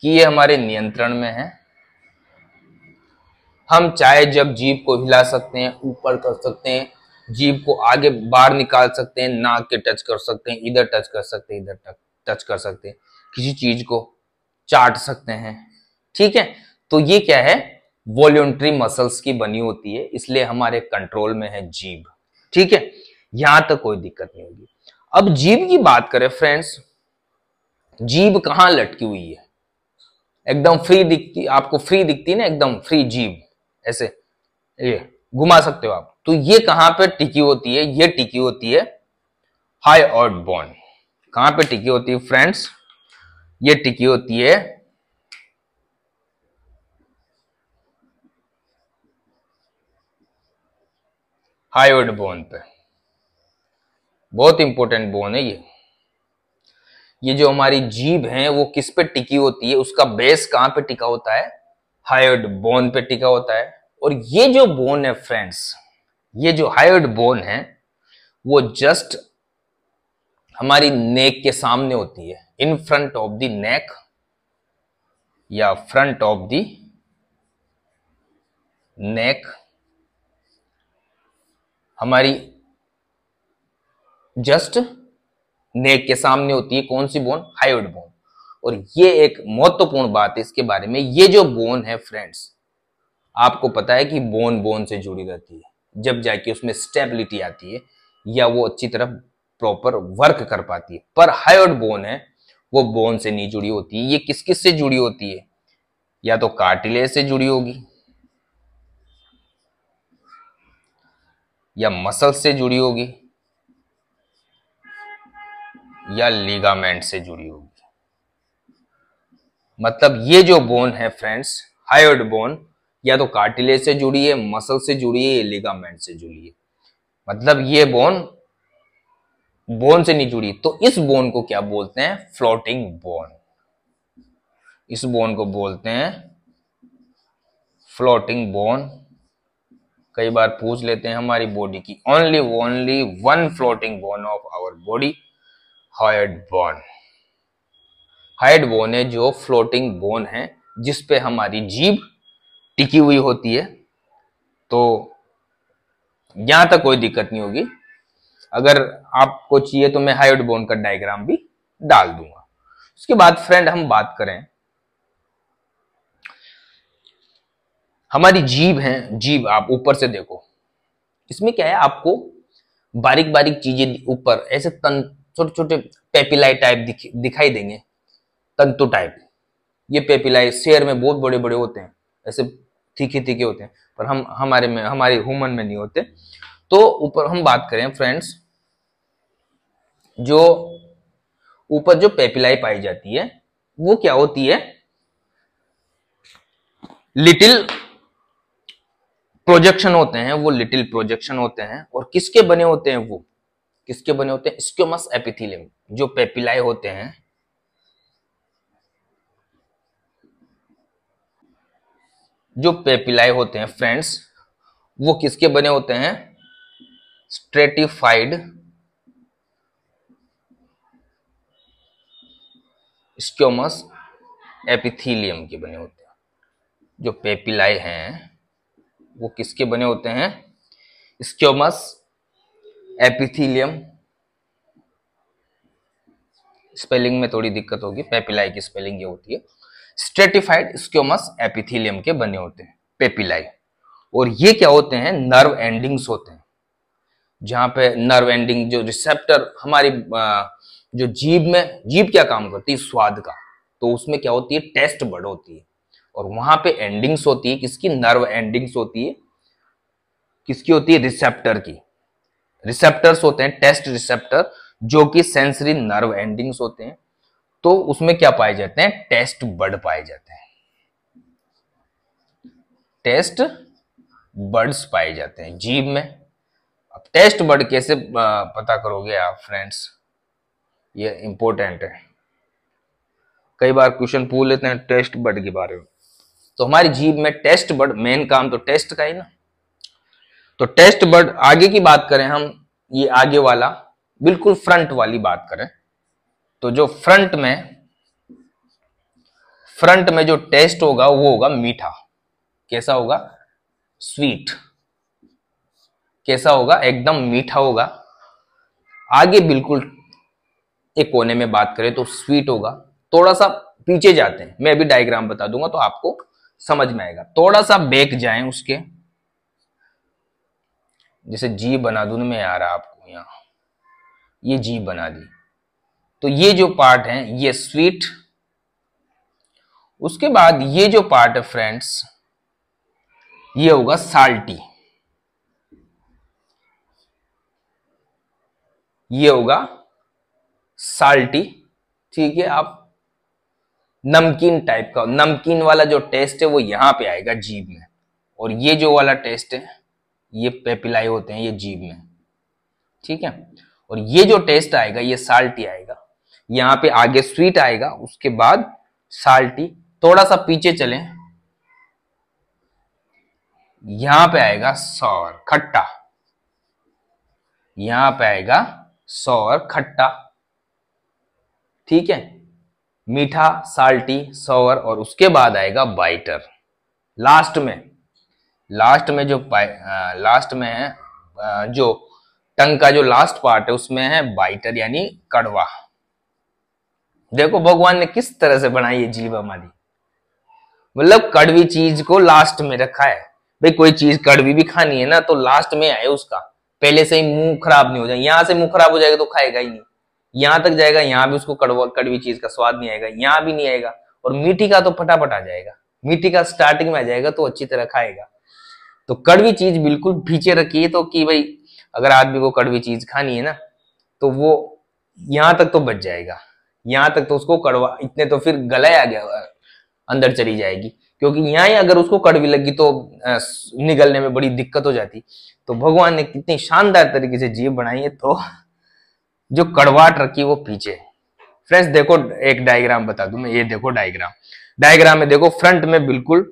कि ये हमारे नियंत्रण में है हम चाहे जब जीव को हिला सकते हैं ऊपर कर सकते हैं जीव को आगे बाहर निकाल सकते हैं नाक के टच कर सकते हैं इधर टच कर सकते हैं इधर टच कर सकते हैं किसी चीज को चाट सकते हैं ठीक है तो ये क्या है वॉल्यूंट्री मसल्स की बनी होती है इसलिए हमारे कंट्रोल में है जीभ ठीक है यहां तक कोई दिक्कत नहीं होगी अब जीभ की बात करें फ्रेंड्स जीभ कहां लटकी हुई है एकदम फ्री दिखती आपको फ्री दिखती है ना एकदम फ्री जीभ ऐसे ये घुमा सकते हो आप तो ये कहां पे टिकी होती है ये टिकी होती है हाई ऑर्ड बोन कहां पे टिकी होती है फ्रेंड्स ये टिकी होती है हायोड बोन पे बहुत इंपॉर्टेंट बोन है ये ये जो हमारी जीव है वो किस पे टिकी होती है उसका बेस कहां पे टिका होता है हायोड बोन पे टिका होता है और ये जो बोन है फ्रेंड्स ये जो हायोड बोन है वो जस्ट हमारी नेक के सामने होती है in front of the neck या फ्रंट ऑफ दी नेक हमारी जस्ट नेक के सामने होती है कौन सी बोन हाइड बोन और ये एक महत्वपूर्ण बात है इसके बारे में ये जो बोन है फ्रेंड्स आपको पता है कि बोन बोन से जुड़ी रहती है जब जाके उसमें स्टेबिलिटी आती है या वो अच्छी तरह प्रॉपर वर्क कर पाती है पर हाइड बोन है वो बोन से नहीं जुड़ी होती ये किस किस से जुड़ी होती है या तो कार्टिलेज से जुड़ी होगी या मसल से जुड़ी होगी या लिगामेंट से जुड़ी होगी मतलब ये जो बोन है फ्रेंड्स हायर्ड बोन या तो कार्टिलेज से जुड़ी है मसल से जुड़ी है या लिगामेंट से जुड़ी है मतलब ये बोन बोन से नहीं जुड़ी तो इस बोन को क्या बोलते हैं फ्लोटिंग बोन इस बोन को बोलते हैं फ्लोटिंग बोन कई बार पूछ लेते हैं हमारी बॉडी की only only one floating bone of our body hyoid bone hyoid bone है जो फ्लोटिंग बोन है जिस पे हमारी जीभ टिकी हुई होती है तो यहां तक कोई दिक्कत नहीं होगी अगर आपको चाहिए तो मैं हाइड बोन का डायग्राम भी डाल दूंगा उसके बाद फ्रेंड हम बात करें हमारी जीव है जीव आप ऊपर से देखो इसमें क्या है आपको बारीक बारीक चीजें ऊपर ऐसे तन छोटे छोटे पेपिलाई टाइप दिख, दिखाई देंगे तंतु टाइप ये पेपिलाई शेयर में बहुत बड़े बड़े होते हैं ऐसे तीखे तीखे होते हैं पर हम हमारे में हमारे ह्यूमन में नहीं होते तो ऊपर हम बात करें फ्रेंड्स जो ऊपर जो पेपिलाई पाई जाती है वो क्या होती है लिटिल प्रोजेक्शन होते हैं वो लिटिल प्रोजेक्शन होते हैं और किसके बने होते हैं वो किसके बने होते हैं स्क्योमस एपिथिलियम जो पेपिलाई होते हैं जो पेपिलाई होते हैं फ्रेंड्स वो किसके बने होते हैं स्ट्रेटिफाइड स्क्योमस एपिथिलियम के बने होते हैं जो पेपिलाई हैं वो किसके बने होते हैं स्क्योमस एपिथीलियम स्पेलिंग में थोड़ी दिक्कत होगी पेपिलाई की स्पेलिंग ये होती है स्ट्रेटिफाइड स्क्योमस एपिथीलियम के बने होते हैं पेपिलाई और ये क्या होते हैं नर्व एंडिंग्स होते हैं जहां पे नर्व एंडिंग जो रिसेप्टर हमारी जो जीभ में जीभ क्या काम करती है स्वाद का तो उसमें क्या होती है टेस्ट बड़ होती है और वहां पे एंडिंग्स होती है किसकी नर्व एंडिंग्स होती है किसकी होती है रिसेप्टर की रिसेप्टर्स होते हैं टेस्ट रिसेप्टर जो कि सेंसरी नर्व एंडिंग्स होते हैं तो उसमें क्या पाए जाते हैं टेस्ट बर्ड पाए जाते हैं टेस्ट बर्ड्स पाए जाते हैं जीव में अब टेस्ट बर्ड कैसे पता करोगे आप फ्रेंड्स ये इंपॉर्टेंट है कई बार क्वेश्चन पूछ लेते हैं टेस्ट बर्ड के बारे में तो हमारी जीभ में टेस्ट बर्ड मेन काम तो टेस्ट का ही ना तो टेस्ट बर्ड आगे की बात करें हम ये आगे वाला बिल्कुल फ्रंट वाली बात करें तो जो फ्रंट में फ्रंट में जो टेस्ट होगा वो होगा मीठा कैसा होगा स्वीट कैसा होगा एकदम मीठा होगा आगे बिल्कुल एक कोने में बात करें तो स्वीट होगा थोड़ा सा पीछे जाते हैं मैं अभी डायग्राम बता दूंगा तो आपको समझ में आएगा थोड़ा सा बेक जाए उसके जैसे जी बना दू में आ रहा आपको यहां ये जी बना दी तो ये जो पार्ट है ये स्वीट उसके बाद ये जो पार्ट है फ्रेंड्स ये होगा साल्टी ये होगा साल्टी ठीक है आप नमकीन टाइप का नमकीन वाला जो टेस्ट है वो यहाँ पे आएगा जीभ में और ये जो वाला टेस्ट है ये पेपिलाई होते हैं ये जीभ में ठीक है और ये जो टेस्ट आएगा ये साल्टी आएगा यहाँ पे आगे स्वीट आएगा उसके बाद साल्टी थोड़ा सा पीछे चले यहां पे आएगा सौर खट्टा यहां पे आएगा सौर खट्टा ठीक है मीठा साल्टी सौर और उसके बाद आएगा बाइटर लास्ट में लास्ट में जो आ, लास्ट में है आ, जो टंग का जो लास्ट पार्ट है उसमें है बाइटर यानी कड़वा देखो भगवान ने किस तरह से बनाई है जीव हमारी मतलब कड़वी चीज को लास्ट में रखा है भाई कोई चीज कड़वी भी खानी है ना तो लास्ट में आए उसका पहले से ही मुंह खराब नहीं हो जाए यहां से मुंह खराब हो जाएगा तो खाएगा ही नहीं यहां तक जाएगा यहां भी उसको कड़वा कड़वी चीज का स्वाद नहीं आएगा यहां भी नहीं आएगा और मीठी का तो फटाफट आ जाएगा मीठी का स्टार्टिंग में आ जाएगा तो अच्छी तरह खाएगा तो कड़वी चीज बिल्कुल पीछे रखिए तो कि भाई अगर आदमी को कड़वी चीज खानी है ना तो वो यहां तक तो बच जाएगा यहां तक तो उसको कड़वा इतने तो फिर गला आ गया अंदर चली जाएगी क्योंकि यहाँ ही अगर उसको कड़वी लगी तो निगलने में बड़ी दिक्कत हो जाती तो भगवान ने कितनी शानदार तरीके से जीव बनाई है तो जो कड़वाट रखी वो पीछे फ्रेंड्स देखो एक डायग्राम बता दू मैं ये देखो डायग्राम डायग्राम में देखो फ्रंट में बिल्कुल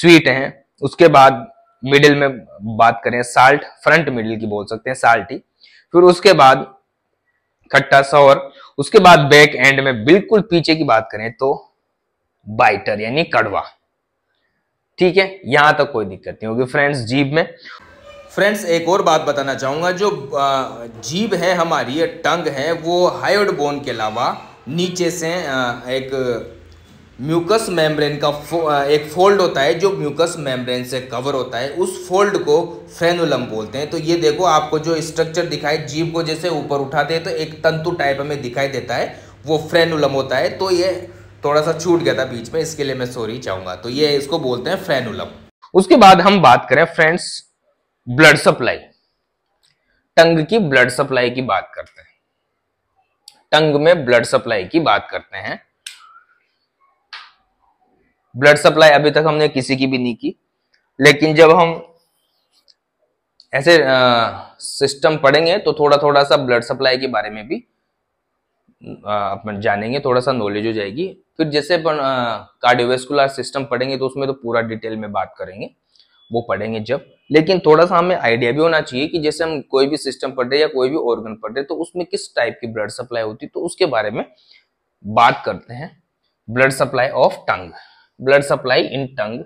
स्वीट है उसके बाद मिडिल में बात करें साल्ट फ्रंट मिडिल की बोल सकते हैं साल्ट ही फिर उसके बाद खट्टा सौर उसके बाद बैक एंड में बिल्कुल पीछे की बात करें तो बाइटर यानी कड़वा ठीक है यहां तक तो कोई दिक्कत नहीं होगी फ्रेंड्स जीभ में फ्रेंड्स एक और बात बताना चाहूँगा जो जीव है हमारी टंग है वो हाइड बोन के अलावा नीचे से एक म्यूकस मेम्ब्रेन का फो, एक फोल्ड होता है जो म्यूकस मेम्ब्रेन से कवर होता है उस फोल्ड को फ्रेनुलम बोलते हैं तो ये देखो आपको जो स्ट्रक्चर दिखाई जीव को जैसे ऊपर उठाते हैं तो एक तंतु टाइप हमें दिखाई देता है वो फ्रेनुलम होता है तो ये थोड़ा सा छूट गया था बीच में इसके लिए मैं सॉरी चाहूंगा तो ये इसको बोलते हैं फ्रेनुलम उसके बाद हम बात करें फ्रेंड्स ब्लड सप्लाई टंग की ब्लड सप्लाई की बात करते हैं टंग में ब्लड सप्लाई की बात करते हैं ब्लड सप्लाई अभी तक हमने किसी की भी नहीं की लेकिन जब हम ऐसे सिस्टम पढ़ेंगे तो थोड़ा थोड़ा सा ब्लड सप्लाई के बारे में भी अपन जानेंगे थोड़ा सा नॉलेज हो जाएगी फिर जैसे अपन कार्डियोवेस्कुलर सिस्टम पढ़ेंगे तो उसमें तो पूरा डिटेल में बात करेंगे वो पढ़ेंगे जब लेकिन थोड़ा सा हमें आइडिया भी होना चाहिए कि जैसे हम कोई भी सिस्टम पढ़ रहे या कोई भी ऑर्गन पढ़ रहे तो उसमें किस टाइप की ब्लड सप्लाई होती है तो उसके बारे में बात करते हैं blood supply of tongue blood supply in tongue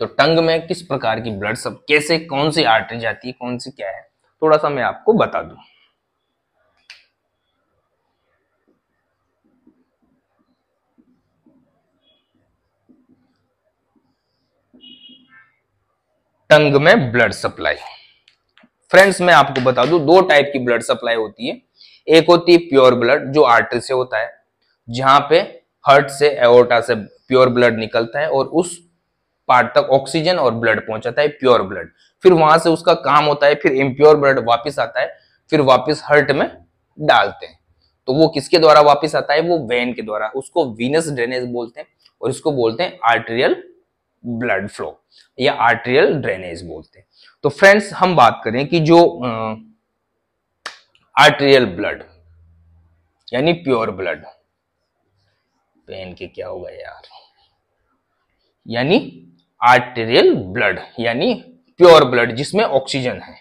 तो टंग में किस प्रकार की ब्लड सब कैसे कौन सी आर्टरी जाती है कौन सी क्या है थोड़ा सा मैं आपको बता दूं टंग में ब्लड सप्लाई फ्रेंड्स मैं आपको बता दूं दो टाइप की ब्लड सप्लाई होती है एक होती है प्योर ब्लड जो आर्टरी से होता है जहां पे हर्ट से एओर्टा से प्योर ब्लड निकलता है और उस पार्ट तक ऑक्सीजन और ब्लड पहुंचाता है प्योर ब्लड फिर वहां से उसका काम होता है फिर इम्प्योर ब्लड वापस आता है फिर वापस हर्ट में डालते हैं तो वो किसके द्वारा वापस आता है वो वेन के द्वारा उसको वीनस ड्रेनेज बोलते हैं और इसको बोलते हैं आर्टेरियल ब्लड फ्लो या आर्टेरियल ड्रेनेज बोलते हैं तो फ्रेंड्स हम बात करें कि जो आर्टेरियल ब्लड यानी प्योर ब्लड पेन के क्या होगा यार यानी आर्टेरियल ब्लड यानी प्योर ब्लड जिसमें ऑक्सीजन है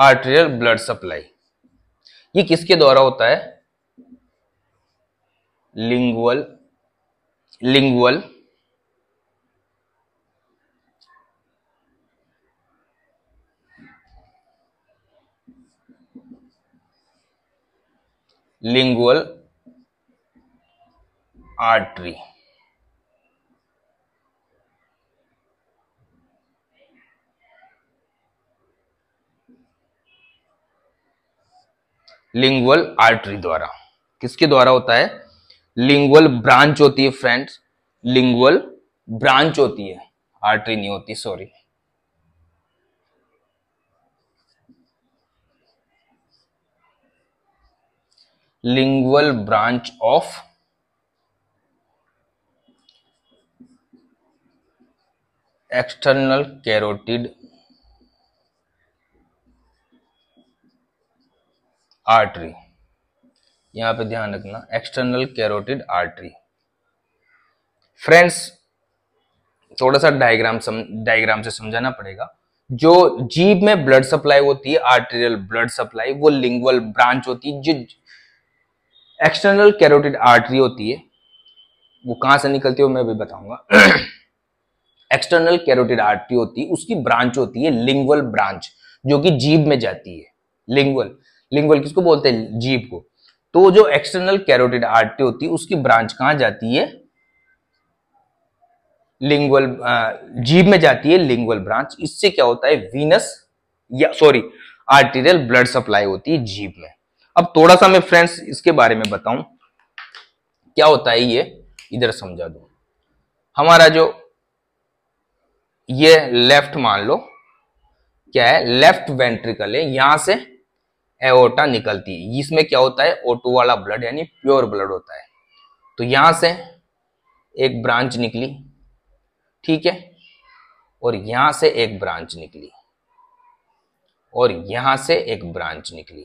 आर्टेरियल ब्लड सप्लाई ये किसके द्वारा होता है lingual lingual lingual artery lingual artery द्वारा किसके द्वारा होता है लिंगुअल ब्रांच होती है फ्रेंड्स लिंगुअल ब्रांच होती है आर्टरी नहीं होती sorry lingual branch of external carotid artery यहां पे ध्यान रखना एक्सटर्नल कैरोटिड आर्टरी फ्रेंड्स थोड़ा सा डायग्राम सम, डायग्राम से समझाना पड़ेगा जो जीभ में ब्लड सप्लाई होती है आर्टेरियल ब्लड सप्लाई वो लिंगुअल ब्रांच होती है जो एक्सटर्नल कैरोटिड आर्टरी होती है वो कहां से निकलती है मैं भी बताऊंगा एक्सटर्नल कैरोटिड आर्टरी होती है उसकी ब्रांच होती है लिंगुअल ब्रांच जो कि जीभ में जाती है लिंगुअल लिंगुअल किसको बोलते हैं जीप को तो जो एक्सटर्नल कैरोटिड आर्टरी होती है उसकी ब्रांच कहां जाती है लिंगुअल जीप में जाती है लिंगुअल ब्रांच इससे क्या होता है वीनस या सॉरी आर्टीरियल ब्लड सप्लाई होती है जीप में अब थोड़ा सा मैं फ्रेंड्स इसके बारे में बताऊं क्या होता है ये इधर समझा दू हमारा जो ये लेफ्ट मान लो क्या है लेफ्ट वेंट्रिकल है यहां से एओटा निकलती है इसमें क्या होता है ओ वाला ब्लड यानी प्योर ब्लड होता है तो यहां से एक ब्रांच निकली ठीक है और यहां से एक ब्रांच निकली और यहां से एक ब्रांच निकली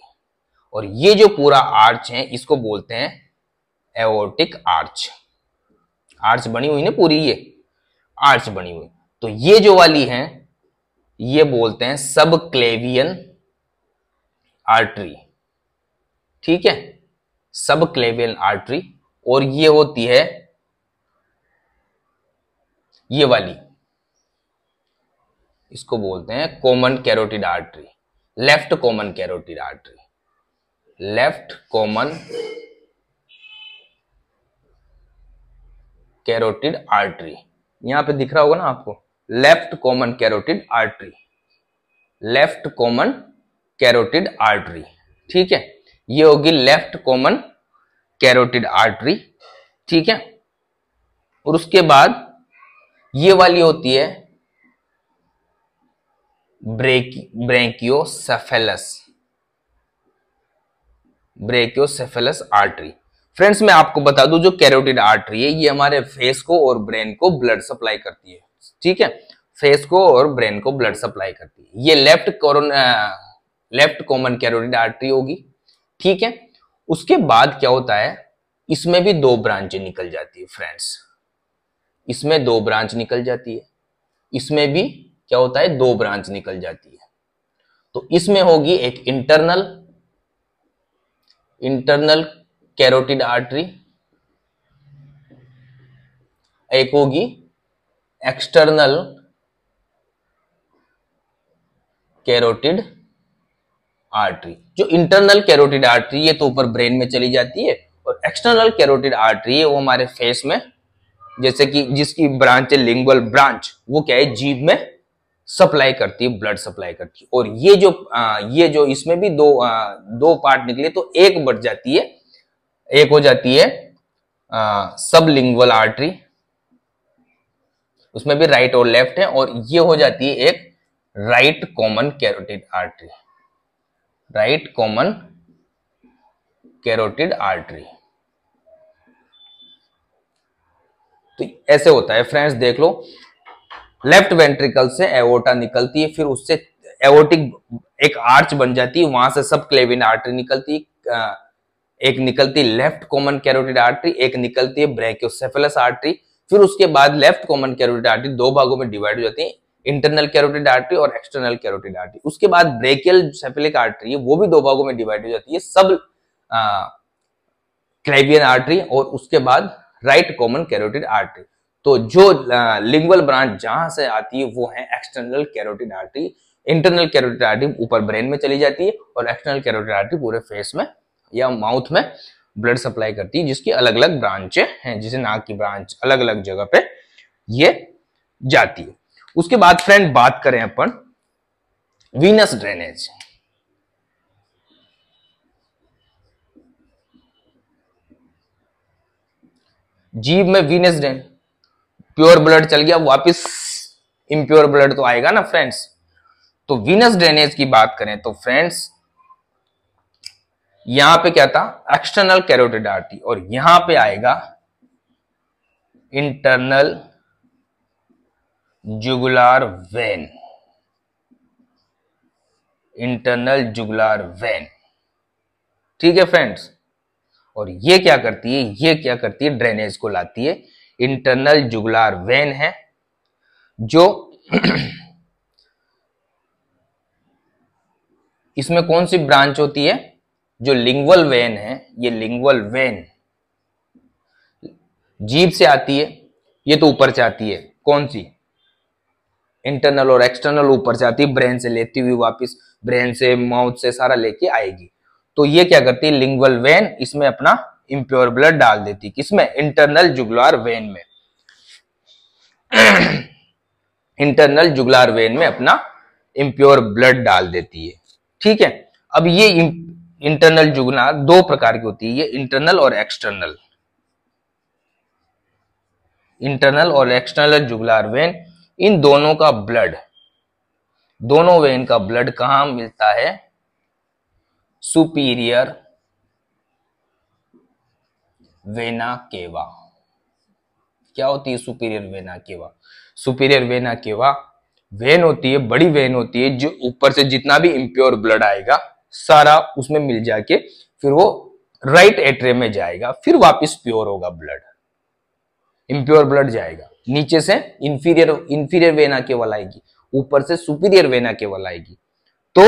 और ये जो पूरा आर्च है इसको बोलते हैं एओटिक आर्च आर्च बनी हुई ना पूरी ये आर्च बनी हुई तो ये जो वाली है ये बोलते हैं सब क्लेवियन आर्टरी ठीक है सब क्लेवियल आर्टरी और ये होती है ये वाली इसको बोलते हैं common carotid artery left common carotid artery left common carotid artery यहां पे दिख रहा होगा ना आपको left common carotid artery left common carotid artery ठीक है ये होगी लेफ्ट कॉमन कैरोटिड आर्टरी ठीक है और उसके बाद ये वाली होती है ब्रेकियोसेफेलस ब्रेकियोसेफेलस आर्टरी फ्रेंड्स मैं आपको बता दूं जो कैरोटिड आर्टरी है ये हमारे फेस को और ब्रेन को ब्लड सप्लाई करती है ठीक है फेस को और ब्रेन को ब्लड सप्लाई करती है ये left left common carotid artery होगी ठीक है उसके बाद क्या होता है इसमें भी दो ब्रांच निकल जाती है फ्रेंड्स इसमें दो ब्रांच निकल जाती है इसमें भी क्या होता है दो ब्रांच निकल जाती है तो इसमें होगी एक इंटरनल इंटरनल कैरोटिड आर्टरी एक होगी एक्सटर्नल कैरोटिड आर्टरी जो इंटरनल कैरोटिड आर्टरी है तो ऊपर ब्रेन में चली जाती है और एक्सटर्नल कैरोटिड आर्टरी है वो हमारे फेस में जैसे कि जिसकी ब्रांच है लिंगुअल ब्रांच वो क्या है जीभ में सप्लाई करती है ब्लड सप्लाई करती है और ये जो आ, ये जो इसमें भी दो आ, दो पार्ट निकले तो एक बढ़ जाती है एक हो जाती है सब लिंगुअल आर्टरी उसमें भी राइट और लेफ्ट है और ये हो जाती है एक right common carotid artery right common carotid artery तो ऐसे होता है फ्रेंड्स देख लो लेफ्ट वेंट्रिकल से एवोटा निकलती है फिर उससे एवोटिक एक आर्च बन जाती है वहां से सब क्लेविन आर्टरी निकलती है एक निकलती लेफ्ट कॉमन कैरोटिड आर्टरी एक निकलती है ब्रेक्योसेफेलस आर्टरी फिर उसके बाद लेफ्ट कॉमन कैरोटिड आर्टरी दो भागों में डिवाइड हो जाती है इंटरनल कैरोटिड आर्टरी और एक्सटर्नल कैरोटिड आर्टरी उसके बाद ब्रेकियल सेफेलिक आर्टरी है वो भी दो भागों में डिवाइड हो जाती है सब क्लेवियन आर्टरी और उसके बाद राइट कॉमन कैरोटिड आर्टरी तो जो लिंगुअल ब्रांच जहां से आती है वो है external carotid artery internal carotid artery ऊपर ब्रेन में चली जाती है और एक्सटर्नल कैरोटिड आर्टरी पूरे फेस में या माउथ में ब्लड सप्लाई करती है जिसकी अलग अलग ब्रांचें हैं जिसे नाक की ब्रांच अलग अलग जगह पे ये जाती है उसके बाद फ्रेंड बात करें अपन वीनस ड्रेनेज जीव में वीनस ड्रेन प्योर ब्लड चल गया वापस इम्प्योर ब्लड तो आएगा ना फ्रेंड्स तो वीनस ड्रेनेज की बात करें तो फ्रेंड्स यहां पे क्या था एक्सटर्नल कैरोटिड आर्टरी और यहां पे आएगा internal jugular vein internal jugular vein ठीक है फ्रेंड्स और ये क्या करती है ये क्या करती है ड्रेनेज को लाती है इंटरनल जुगुलर वेन है जो इसमें कौन सी ब्रांच होती है जो लिंगुअल वेन है ये लिंगुअल वेन जीभ से आती है ये तो ऊपर से आती है कौन सी इंटरनल और एक्सटर्नल ऊपर से आती है ब्रेन से लेती हुई वापस ब्रेन से माउथ से सारा लेके आएगी तो ये क्या करती है लिंगुअल वेन इसमें अपना इम्प्योर ब्लड डाल देती किसमें इंटरनल जुगुलार वेन में इंटरनल जुगलार वेन में अपना इम्प्योर ब्लड डाल देती है ठीक है अब ये इंटरनल जुगुलार दो प्रकार की होती है ये इंटरनल और एक्सटर्नल इंटरनल और एक्सटर्नल जुगलार वेन इन दोनों का ब्लड दोनों वेन का ब्लड कहां मिलता है सुपीरियर वेना केवा क्या होती है superior vena cava superior vena cava vein होती है बड़ी वेन होती है जो ऊपर से जितना भी इम्प्योर ब्लड आएगा सारा उसमें मिल जाके फिर वो राइट एट्रे में जाएगा फिर वापस प्योर होगा ब्लड इम्प्योर ब्लड जाएगा नीचे से इंफीरियर इंफीरियर वेना केवल आएगी ऊपर से सुपीरियर वेना केवल आएगी तो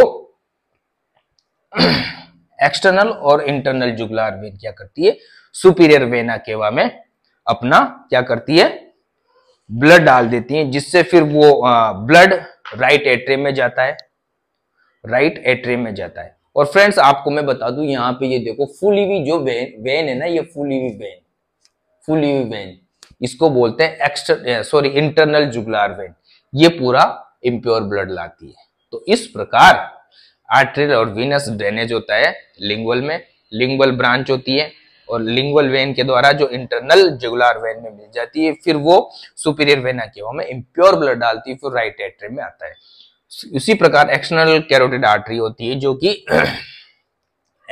एक्सटर्नल और इंटरनल जुगलार वेन क्या करती है सुपीरियर वेना केवा में अपना क्या करती है ब्लड डाल देती है जिससे फिर वो ब्लड राइट एट्रे में जाता है राइट एट्रे में जाता है और फ्रेंड्स आपको मैं बता दूं यहां पे ये देखो फुली हुई जो वेन वेन है ना ये फुली हुई वेन फुली हुई वेन इसको बोलते हैं एक्सटर सॉरी इंटरनल जुगलार वेन ये पूरा इम्प्योर ब्लड लाती है तो इस प्रकार आर्ट्रियल और वीनस ड्रेनेज होता है लिंगुअल में लिंगुअल ब्रांच होती है और लिंगुअल वेन के द्वारा जो इंटरनल जुगुलर वेन में मिल जाती है फिर वो सुपीरियर वेन आके में इम्प्योर ब्लड डालती है फिर राइट एट्रियम में आता है उसी प्रकार एक्सटर्नल कैरोटिड आर्टरी होती है जो कि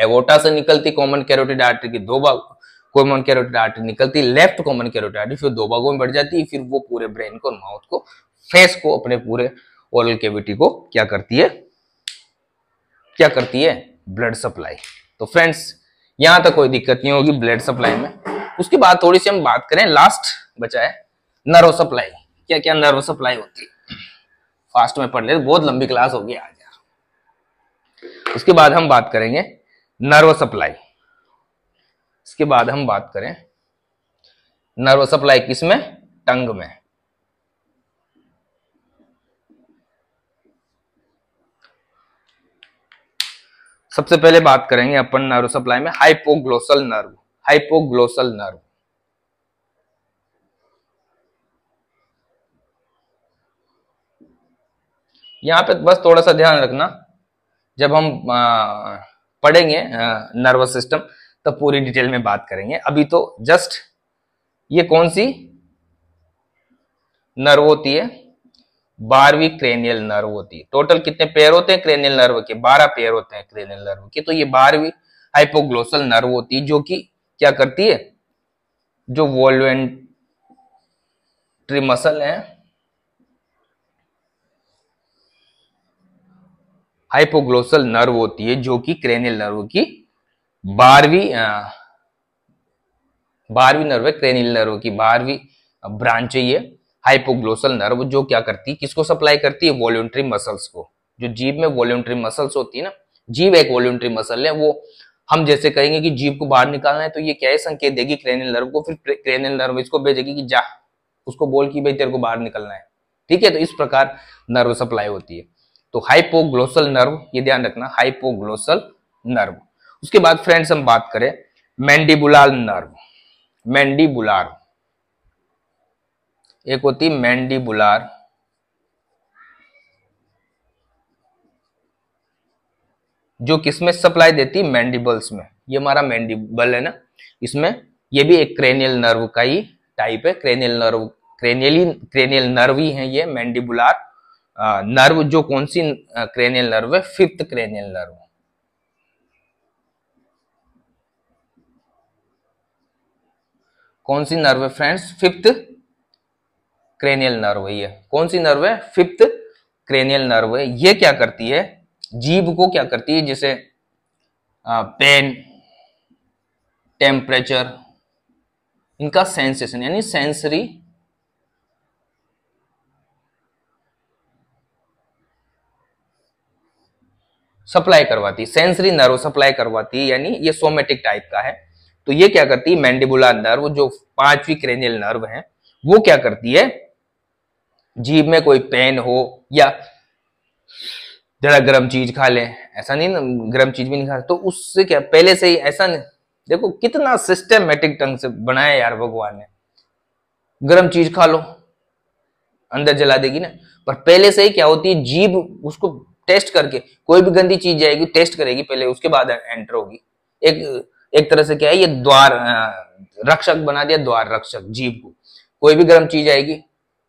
एवोटा से निकलती कॉमन कैरोटिड आर्टरी की दो भाग कॉमन कैरोटिड आर्टरी निकलती लेफ्ट कॉमन कैरोटिड आर्टरी फिर दो भागों में बढ़ जाती है फिर वो पूरे ब्रेन को माउथ को फेस को अपने पूरे ओरल कैविटी को क्या करती है क्या करती है ब्लड सप्लाई तो फ्रेंड्स यहां तक कोई दिक्कत नहीं होगी ब्लड सप्लाई में उसके बाद थोड़ी सी हम बात करें लास्ट बचा है नर्व सप्लाई क्या क्या नर्व सप्लाई होती है फास्ट में पढ़ ले बहुत लंबी क्लास होगी आज यार उसके बाद हम बात करेंगे नर्व सप्लाई इसके बाद हम बात करें नर्व सप्लाई किसमें टंग में सबसे पहले बात करेंगे अपन नर्व सप्लाई में हाइपोग्लोसल नर्व हाइपोग्लोसल नर्व यहां पे बस थोड़ा सा ध्यान रखना जब हम पढ़ेंगे नर्वस सिस्टम तब तो पूरी डिटेल में बात करेंगे अभी तो जस्ट ये कौन सी नर्व होती है बारहवीं क्रेनियल नर्व होती है टोटल कितने पेयर होते हैं क्रेनियल नर्व के बारह पेयर होते हैं क्रेनियल नर्व के तो ये बारहवीं हाइपोग्लोसल नर्व होती है जो कि क्या करती है जो वोल्वेंट्री मसल है हाइपोग्लोसल नर्व होती है जो कि क्रेनियल नर्व की बारहवीं बारहवीं नर्व है क्रेनिल नर्व की बारहवीं ब्रांच है ये हाइपोग्लोसल नर्व जो क्या करती है किसको सप्लाई करती है वॉल्यूंट्री मसल्स को जो जीव में वॉल्यूंट्री मसल्स होती है ना जीव एक वॉल्यूंट्री मसल है वो हम जैसे कहेंगे कि जीव को बाहर निकालना है तो ये क्या है संकेत देगी क्रेनियल नर्व को फिर क्रेनियल नर्व इसको भेजेगी कि जा उसको बोल कि भाई तेरे को बाहर निकलना है ठीक है तो इस प्रकार नर्व सप्लाई होती है तो हाइपोग्लोसल नर्व ये ध्यान रखना हाइपोग्लोसल नर्व उसके बाद फ्रेंड्स हम बात करें मैंडिबुलार नर्व मैंडिबुलार एक होती मैंडिबुलार जो किसमें सप्लाई देती मैंडिबल्स में ये हमारा मैंडिबल है ना इसमें ये भी एक क्रेनियल नर्व का ही टाइप है cranial nerve cranially cranial nerve ही है ये मैंडिबुलार नर्व जो कौन सी क्रेनियल नर्व है फिफ्थ क्रेनियल नर्व कौन सी नर्व है फ्रेंड्स फिफ्थ क्रेनियल नर्व है ये कौन सी नर्व है फिफ्थ क्रेनियल नर्व है ये क्या करती है जीभ को क्या करती है जैसे पेन टेम्परेचर इनका सेंसेशन यानी सेंसरी सप्लाई करवाती सेंसरी नर्व सप्लाई करवाती यानी ये सोमेटिक टाइप का है तो ये क्या करती है मैंडिबुला नर्व जो पांचवी क्रेनियल नर्व है वो क्या करती है जीभ में कोई पेन हो या जरा गर्म चीज खा ले ऐसा नहीं ना गर्म चीज भी नहीं खा तो उससे क्या पहले से ही ऐसा नहीं देखो कितना सिस्टमेटिक ढंग से बनाया यार भगवान ने गर्म चीज खा लो अंदर जला देगी ना पर पहले से ही क्या होती है जीभ उसको टेस्ट करके कोई भी गंदी चीज जाएगी टेस्ट करेगी पहले उसके बाद एंटर होगी एक एक तरह से क्या है ये द्वार रक्षक बना दिया द्वार रक्षक जीव को कोई भी गर्म चीज आएगी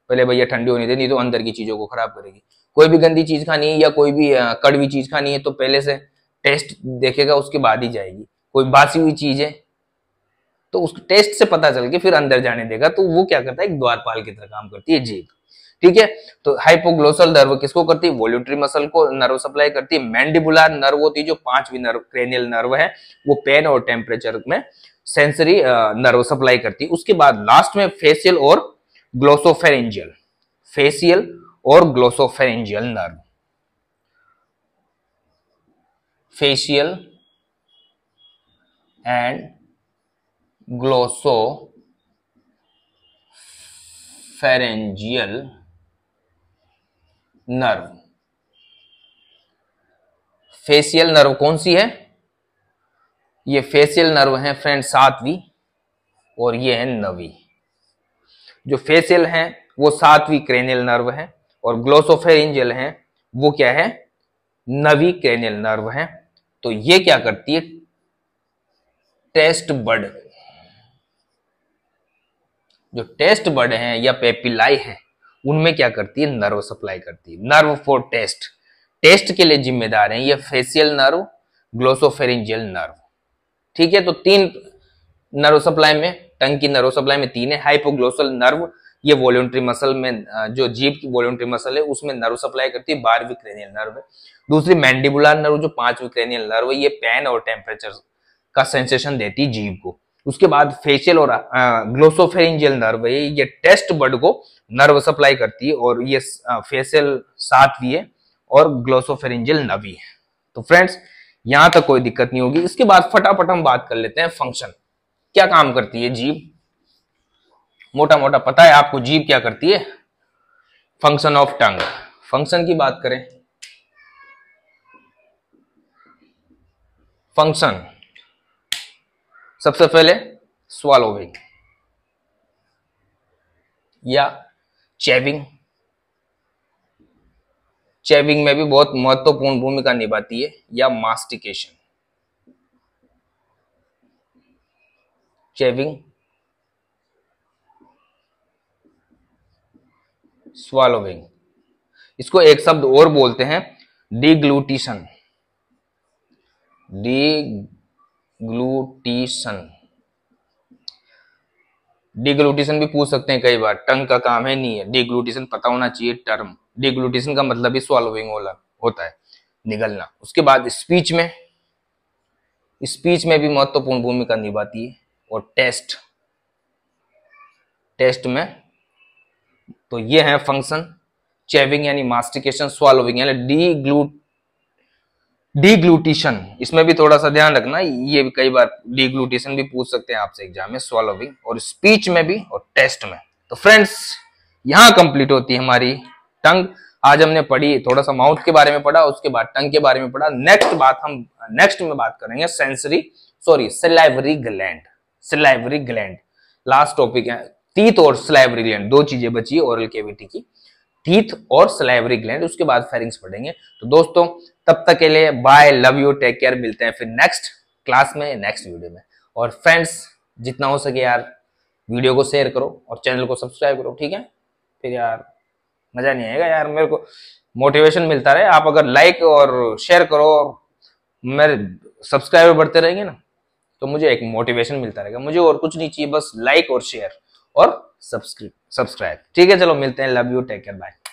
पहले भैया ठंडी होने दे नहीं तो अंदर की चीजों को खराब करेगी कोई भी गंदी चीज खानी है या कोई भी कड़वी चीज खानी है तो पहले से टेस्ट देखेगा उसके बाद ही जाएगी कोई बासी हुई चीज है तो उसको टेस्ट से पता चल के फिर अंदर जाने देगा तो वो क्या करता है एक द्वारपाल की तरह काम करती है जीव ठीक है तो हाइपोग्लोसल नर्व किसको करती है वॉल्यूट्री मसल को नर्व सप्लाई करती है मैंडिबुलर नर्व होती है जो पांचवी नर्व क्रेनियल नर्व है वो पेन और टेम्परेचर में सेंसरी नर्व सप्लाई करती है उसके बाद लास्ट में फेसियल और ग्लोसोफेरेंजियल फेसियल और glossopharyngeal nerve facial and glossopharyngeal nerve facial nerve कौन सी है ये फेसियल नर्व है फ्रेंड सातवीं और ये है नवी जो फेसियल है वो सातवीं क्रेनियल नर्व है और ग्लोसोफेरिंजल है वो क्या है नवी क्रेनियल नर्व है तो ये क्या करती है टेस्ट बर्ड जो टेस्ट बर्ड है या पेपिलाई है उनमें क्या करती है नर्व सप्लाई करती है नर्व फॉर टेस्ट टेस्ट के लिए जिम्मेदार है ये फेसियल नर्व ग्लोसोफेरिंजियल नर्व ठीक है तो तीन नर्व सप्लाई में टंग की नर्व सप्लाई में तीन है हाइपोग्लोसल नर्व ये वॉल्यूंट्री मसल में जो जीप की वॉल्यूंट्री मसल है उसमें नर्व सप्लाई करती है बार विक्रेनियल नर्व है दूसरी मैंडिबुलर नर्व जो पांच विक्रेनियल नर्व है ये पेन और टेम्परेचर का सेंसेशन देती है जीभ को उसके बाद फेशियल और ग्लोसोफेरिंजियल नर्व ये ये टेस्ट बड को नर्व सप्लाई करती है और ये फेशियल सातवीं है और ग्लोसोफेरिंजियल नवी है तो फ्रेंड्स यहां तक कोई दिक्कत नहीं होगी इसके बाद फटाफट हम बात कर लेते हैं फंक्शन क्या काम करती है जीव मोटा मोटा पता है आपको जीव क्या करती है फंक्शन ऑफ टंग फंक्शन की बात करें फंक्शन सबसे पहले स्वालोविंग या चेविंग चेविंग में भी बहुत महत्वपूर्ण भूमिका निभाती है या मास्टिकेशन चेविंग स्वालोविंग इसको एक शब्द और बोलते हैं डिग्लूटिशन डी ग्लूटीशन डिग्लूटिशन भी पूछ सकते हैं कई बार टंग का काम है नहीं है डिग्लूटिशन पता होना चाहिए टर्म डिग्लूटिशन का मतलब ही स्वालोविंग होता है निगलना उसके बाद स्पीच में स्पीच में भी महत्वपूर्ण भूमिका निभाती है और टेस्ट टेस्ट में तो ये है फंक्शन चेविंग यानी मास्टिकेशन स्वालोविंग यानी डी ग्लूट डीग्लूटिशन इसमें भी थोड़ा सा ध्यान रखना ये भी कई बार डीग्लूटिशन भी पूछ सकते हैं आपसे एग्जाम में सॉलोविंग और स्पीच में भी और टेस्ट में तो फ्रेंड्स यहां कंप्लीट होती है हमारी टंग आज हमने पढ़ी थोड़ा सा माउथ के बारे में पढ़ा उसके बाद टंग के बारे में पढ़ा नेक्स्ट बात हम नेक्स्ट में बात करेंगे sensory sorry salivary gland salivary gland last topic है तीत और सिलाइवरी ग्लैंड दो चीजें बची ओरल केविटी की टीथ और सलाइवरी ग्लैंड उसके बाद फेरिंग्स पढ़ेंगे तो दोस्तों तब तक के लिए bye love you take care मिलते हैं फिर नेक्स्ट क्लास में नेक्स्ट वीडियो में और फ्रेंड्स जितना हो सके यार वीडियो को शेयर करो और चैनल को सब्सक्राइब करो ठीक है फिर यार मजा नहीं आएगा यार मेरे को मोटिवेशन मिलता रहे आप अगर लाइक और शेयर करो और मेरे सब्सक्राइबर बढ़ते रहेंगे ना तो मुझे एक मोटिवेशन मिलता रहेगा मुझे और कुछ नहीं चाहिए बस लाइक और शेयर और सब्सक्राइब ठीक है चलो मिलते हैं love you take care bye